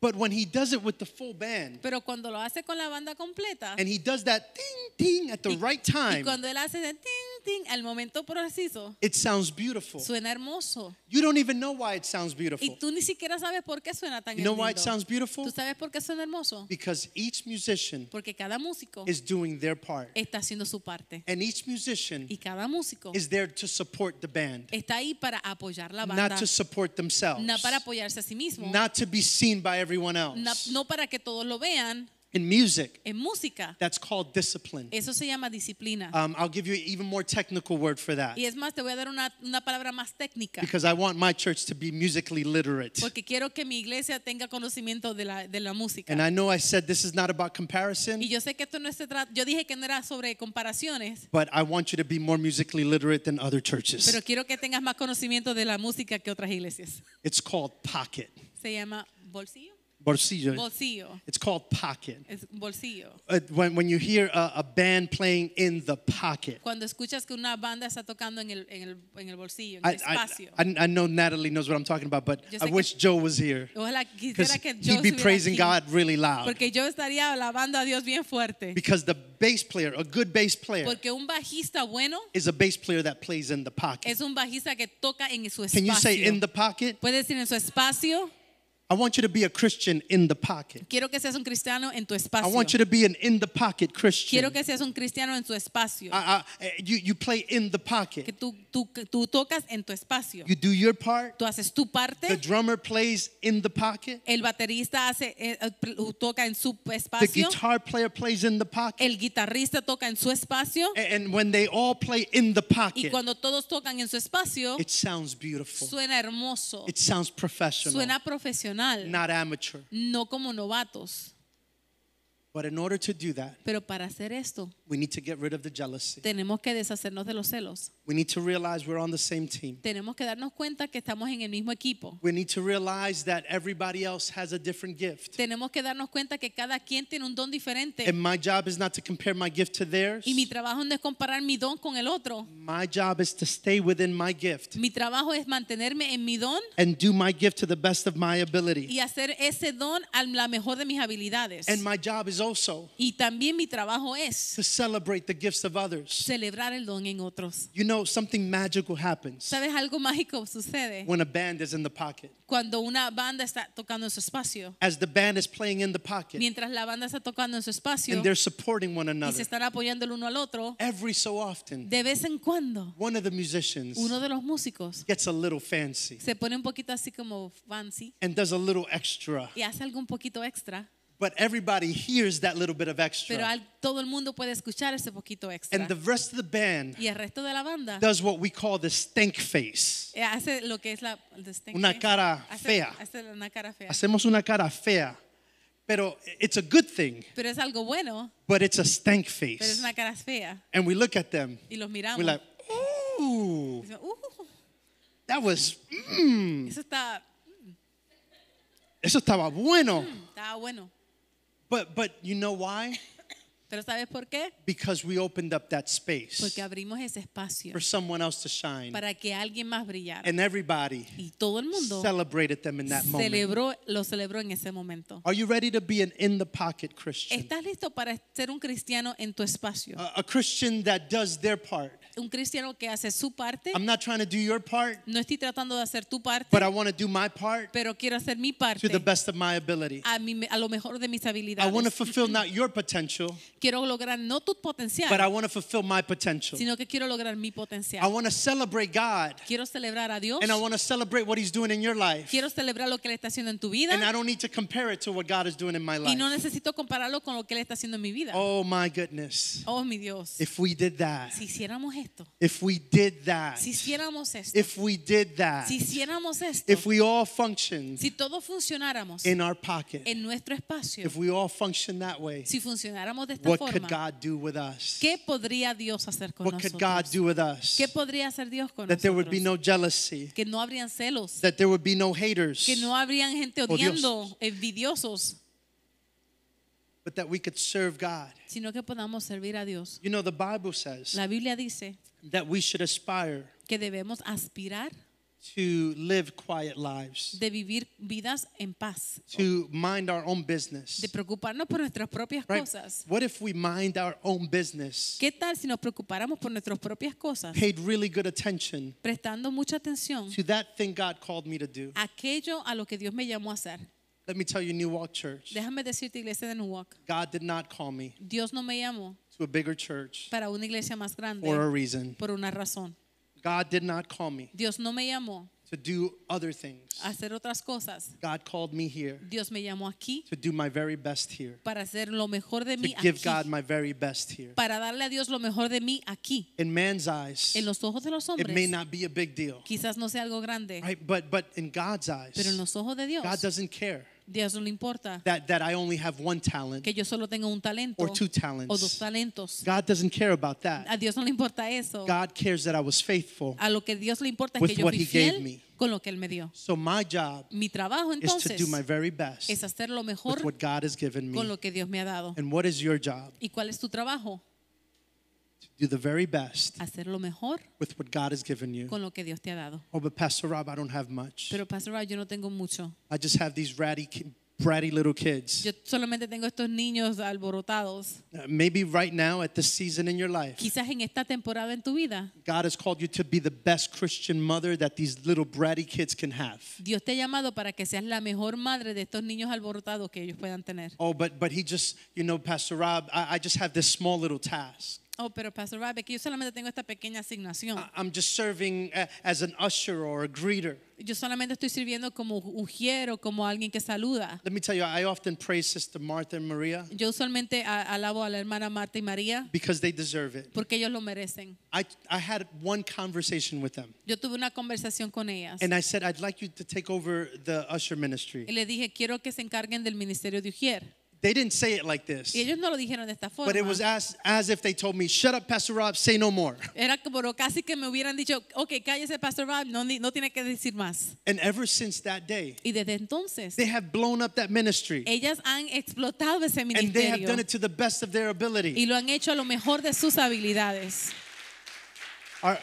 But when he does it with the full band, pero cuando lo hace con la banda completa, and he does that ting ting at the y, right time, y cuando él hace ting ting al momento preciso, it sounds beautiful. Suena hermoso. You don't even know why it sounds beautiful. Y tú ni siquiera sabes por qué suena tan you know lindo. why it sounds beautiful? ¿Tú sabes por qué suena hermoso? Because each musician Porque cada músico is doing their part. Está haciendo su parte. And each musician y cada músico is there to support the band. Está ahí para apoyar la banda. Not to support themselves. No para apoyarse a sí mismo. Not to be seen by everyone everyone else. No para que todos lo vean. In music, en música, that's called discipline. Eso se llama disciplina. Um, I'll give you an even more technical word for that. Y es más, te voy a dar una, una palabra más técnica. Because I want my church to be musically literate. Porque quiero que mi iglesia tenga conocimiento de la, de la música. And I know I said this is not about comparison. Y yo sé que esto no se yo dije que no era sobre comparaciones. But I want you to be more musically literate than other churches. Pero quiero que tengas más conocimiento de la música que otras iglesias. It's called pocket. Se llama bolsillo. Bolsillo. Bolsillo. It's called pocket. Es bolsillo. Uh, when, when you hear a, a, band playing in the pocket. Cuando escuchas que una banda está tocando en el, en el, en el bolsillo, en el espacio. I, I, know Natalie knows what I'm talking about, but I wish Joe was here. Ojalá quisiera que Joe he'd be praising God really loud. Porque yo estaría alabando a Dios bien fuerte. Because the bass player, a good bass player, Porque un bajista bueno is a bass player that plays in the pocket. Es un bajista que toca en su espacio. Can you say in the pocket? Puedes decir en su espacio. I want you to be a Christian in the pocket. Quiero que seas un cristiano en tu espacio. I want you to be an in the pocket Christian. Quiero que seas un cristiano en tu espacio. I, I, eh, you, you play in the pocket. Que tú, tú, tú tocas en tu espacio. You do your part. Tú haces tu parte. The drummer plays in the pocket. El baterista hace eh, eh, toca en su espacio. The guitar player plays in the pocket. El guitarrista toca en su espacio. And, and when they all play in the pocket. Y cuando todos tocan en su espacio. It sounds beautiful. Suena hermoso. It sounds professional. Suena profesional profesional, not amateur. no como novatos. But in order to do that, Pero para hacer esto, we need to get rid of the jealousy. tenemos que deshacernos de los celos. We need to realize we're on the same team. Tenemos que darnos cuenta que estamos en el mismo equipo. We need to realize that everybody else has a different gift. Tenemos que darnos cuenta que cada quien tiene un don diferente. And my job is not to compare my gift to theirs. Y mi trabajo no es comparar mi don con el otro. My job is to stay within my gift. Mi trabajo es mantenerme en mi don. And do my gift to the best of my ability. Y hacer ese don a la mejor de mis habilidades. And my job is also. Y también mi trabajo es. To celebrate the gifts of others. Celebrar el don en otros. You know know something magical happens. ¿Sabes algo mágico sucede? When a band is in the pocket. Cuando una banda está tocando su espacio. As the band is playing in the pocket. Mientras la banda está tocando su espacio. And they're supporting one another. Y se están apoyando el uno al otro. Every so often. De vez en cuando. One of the musicians. Uno de los músicos. Gets a little fancy. Se pone un poquito así como fancy. And does a little extra. Y hace algo un poquito extra. But everybody hears that little bit of extra. Pero al, todo el mundo puede escuchar ese poquito extra. And the rest of the band y el resto de la banda does what we call the stink face. Eh, hace lo que es la the stink una face. cara fea. Hace una cara fea. Hacemos una cara fea. Pero it's a good thing. Pero es algo bueno. But it's a stank face. Pero es una cara fea. And we look at them. Y los miramos. We're like, ooh. That was, mm. Eso está, mm. Eso estaba bueno. Mm, estaba bueno. But but you know why? Pero ¿sabes por qué? Because we opened up that space Porque abrimos ese espacio for someone else to shine. para que alguien más brillara. And everybody y todo el mundo celebrated them in that moment. lo celebró en ese momento. Are you ready to be an in the pocket Christian? ¿Estás listo para ser un cristiano en tu espacio? A, a Christian that does their part. un cristiano que hace su parte. No estoy tratando de hacer tu parte. Pero quiero hacer mi parte. A, lo mejor de mis habilidades. Quiero lograr no tu potencial. Sino que quiero lograr mi potencial. Quiero celebrar a Dios. And Quiero celebrar lo que él está haciendo en tu vida. Y no necesito compararlo con lo que él está haciendo en mi vida. Oh my goodness. Oh mi Dios. If we did Si hiciéramos esto, if we did that, si hiciéramos esto, if we did that, si hiciéramos esto, if we all functioned si todos funcionáramos in our pocket, en nuestro espacio, if we all functioned that way, si funcionáramos de esta what forma, could God do with us? ¿qué podría Dios hacer con what nosotros? Could God do with us? ¿Qué podría hacer Dios con that nosotros? There would be no jealousy, que no habrían celos, that there would be no haters, que no habrían gente odiando, oh, envidiosos. but that we could serve God. Sino que podamos servir a Dios. You know, the Bible says La Biblia dice that we should aspire que debemos aspirar to live quiet lives, de vivir vidas en paz, to mind our own business, de preocuparnos por nuestras propias right? cosas. What if we mind our own business? ¿Qué tal si nos preocupáramos por nuestras propias cosas? Paid really good attention, prestando mucha atención, to that thing God called me to do, aquello a lo que Dios me llamó a hacer. Let me tell you, New Walk Church. Déjame decirte, iglesia de New Walk. God did not call me Dios no me llamó to a bigger church para una iglesia más grande for a reason. por una razón. God did not call me Dios no me llamó to do other things. hacer otras cosas. God called me here Dios me llamó aquí to do my very best here, para hacer lo mejor de to mí give God my very best here. para darle a Dios lo mejor de mí aquí. In man's eyes, En los ojos de los hombres. it may not be a big deal, quizás no sea algo grande, right? But but in God's eyes, pero en los ojos de Dios, God doesn't care. Dios no le importa. que yo solo tengo un talento o dos talentos. God A Dios no le importa eso. God cares that I was faithful a lo que Dios le importa que yo fiel con lo que él me dio. So my job mi trabajo entonces do my very best es hacer lo mejor what God has given me. con lo que Dios me ha dado. And what is your job? ¿Y cuál es tu trabajo? do the very best hacer lo mejor with what God has given you. con lo que Dios te ha dado. Oh, but Pastor Rob, I don't have much. Pero Pastor Rob, yo no tengo mucho. I just have these ratty bratty little kids. Yo solamente tengo estos niños alborotados. Uh, maybe right now at this season in your life. Quizás en esta temporada en tu vida. God has called you to be the best Christian mother that these little bratty kids can have. Dios te ha llamado para que seas la mejor madre de estos niños alborotados que ellos puedan tener. Oh, but but he just, you know, Pastor Rob, I, I just have this small little task. Oh, pero Pastor Rabe, que yo solamente tengo esta pequeña asignación. Yo solamente estoy sirviendo como o como alguien que saluda. I often praise Sister Martha and Maria. Yo usualmente alabo a la hermana Marta y María. Because they deserve it. Porque ellos lo merecen. I, I had one conversation with them. Yo tuve una conversación con ellas. And I said, I'd like you to take over the usher ministry. Y le dije, quiero que se encarguen del ministerio de ujier. They didn't say it like this. Y ellos no lo dijeron de esta forma. But it was as, as if they told me, shut up, Pastor Rob, say no more. Era como casi que me hubieran dicho, ok, cállese, Pastor Rob, no, no tiene que decir más. And ever since that day, y desde entonces, they have blown up that ministry. Ellas han explotado ese ministerio. And they have done it to the best of their ability. Y lo han hecho a lo mejor de sus habilidades. Our,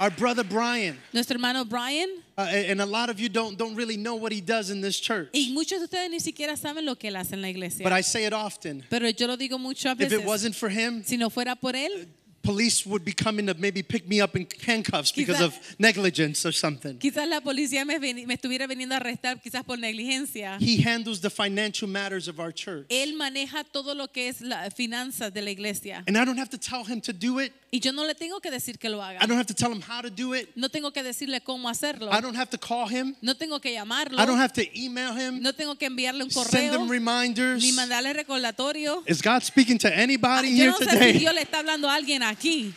our brother Brian. Nuestro hermano Brian. Uh, and a lot of you don't don't really know what he does in this church. Y muchos de ustedes ni siquiera saben lo que él hace en la iglesia. But I say it often. Pero yo lo digo mucho a veces. If it wasn't for him, si no fuera por él, police would be coming to maybe pick me up in handcuffs because of negligence or something. Quizás la policía me, estuviera a arrestar quizás por negligencia. He handles the financial matters of our church. Él maneja todo lo que es las finanzas de la iglesia. And I don't have to tell him to do it. Y yo no le tengo que decir que lo haga. I don't have to tell him how to do it. No tengo que decirle cómo hacerlo. I don't have to call him. No tengo que llamarlo. I don't have to email him. No tengo que enviarle un correo. Send them reminders. Ni mandarle recordatorio. Is God speaking to anybody ah, here today? Yo no sé si Dios le está hablando a alguien aquí.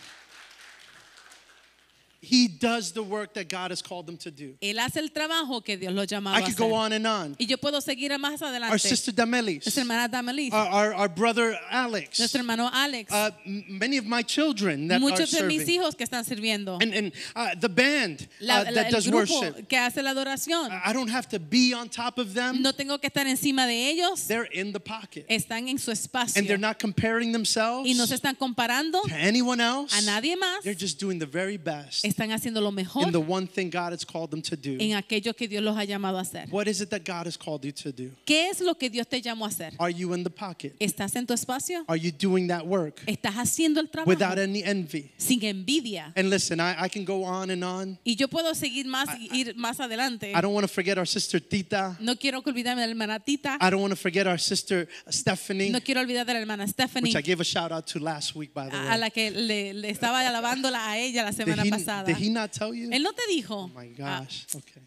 He does the work that God has called them to do. Él hace el trabajo que Dios lo llamaba a hacer. I could go on and on. Y yo puedo seguir más adelante. Our sister Damelis, Nuestra hermana Damalis, our, our, our brother Alex, nuestro hermano Alex, uh, many of my children that are serving. muchos de mis hijos que están sirviendo, and, and uh, the band uh, La- uh, la- that el grupo que hace la adoración. I don't have to be on top of them. No tengo que estar encima de ellos, They're in the pocket, están en su espacio and they're not comparing themselves y no se están comparando To anyone else. a nadie más. They're just doing the very best están haciendo lo mejor in the one thing God has called them to do. en aquello que Dios los ha llamado a hacer. What is it that God has called you to do? ¿Qué es lo que Dios te llamó a hacer? Are you in the pocket? ¿Estás en tu espacio? Are you doing that work? ¿Estás haciendo el trabajo? Without any envy. Sin envidia. And listen, I, I can go on and on. Y yo puedo seguir más I, ir más adelante. I don't want to forget our sister Tita. No quiero olvidarme de la hermana Tita. I don't want to forget our sister uh, Stephanie. No quiero olvidar de la hermana Stephanie. Which I gave a shout out to last week by the way. A la que le, le estaba alabándola a ella la semana pasada. Did he not tell you? Él no te dijo. Oh my ah. gosh. Ah. Okay.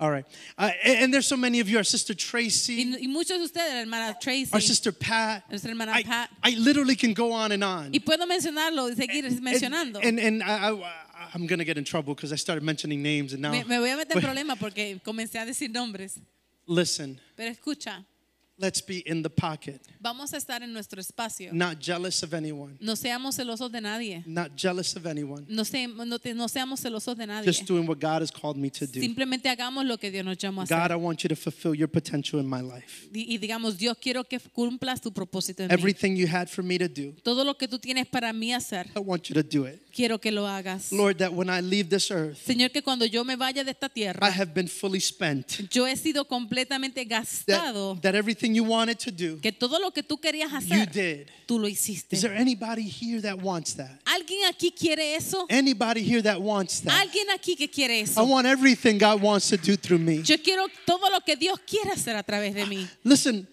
All right. Uh, and, there's so many of you. Our sister Tracy. Y, muchos de ustedes, hermana Tracy. Our sister Pat. Nuestra hermana I, Pat. I literally can go on and on. Y puedo mencionarlo y seguir and, mencionando. And, and, and I, I, am going to get in trouble because I started mentioning names and now. Me, me voy a meter en problema porque comencé a decir nombres. Listen. Pero escucha. Let's be in the pocket. Vamos a estar en nuestro espacio. Not jealous of anyone. No seamos celosos de nadie. Not jealous of anyone. No, se, no, te no seamos celosos de nadie. Just doing what God has called me to do. Simplemente hagamos lo que Dios nos llamó a hacer. God, I want you to fulfill your potential in my life. Y, y digamos, Dios quiero que cumplas tu propósito en Everything mí. you had for me to do. Todo lo que tú tienes para mí hacer. I want you to do it. Quiero que lo hagas. Lord, that when I leave this earth. Señor, que cuando yo me vaya de esta tierra. I have been fully spent. Yo he sido completamente gastado. That, that everything everything you wanted to do, que todo lo que tú querías hacer, you did. tú lo hiciste. Is there anybody here that wants that? ¿Alguien aquí quiere eso? Anybody here that wants that? ¿Alguien aquí que quiere eso? I want everything God wants to do through me. Yo quiero todo lo que Dios quiere hacer a través de mí. Listen,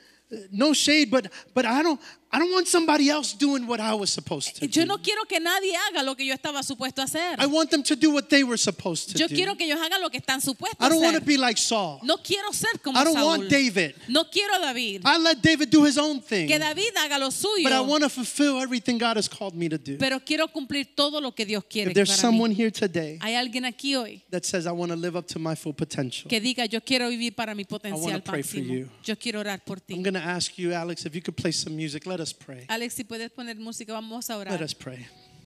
no shade, but but I don't I don't want somebody else doing what I was supposed to yo do. no quiero que nadie haga lo que yo estaba supuesto a hacer. I want them to do what they were supposed to yo do. quiero que ellos hagan lo que están supuestos I a don't want to be like Saul. No quiero ser como I don't want David. No quiero David. I let David do his own thing. Que David haga lo suyo. But I want to fulfill everything God has called me to do. Pero quiero cumplir todo lo que Dios quiere If there's para someone mí. here today Hay alguien aquí hoy that says, I want to live up to my full potential, que diga yo quiero vivir para mi potencial I want to pray for you. Yo quiero orar por ti. I'm going to ask you, Alex, if you could play some music. Let Alex, si puedes poner música, vamos a orar.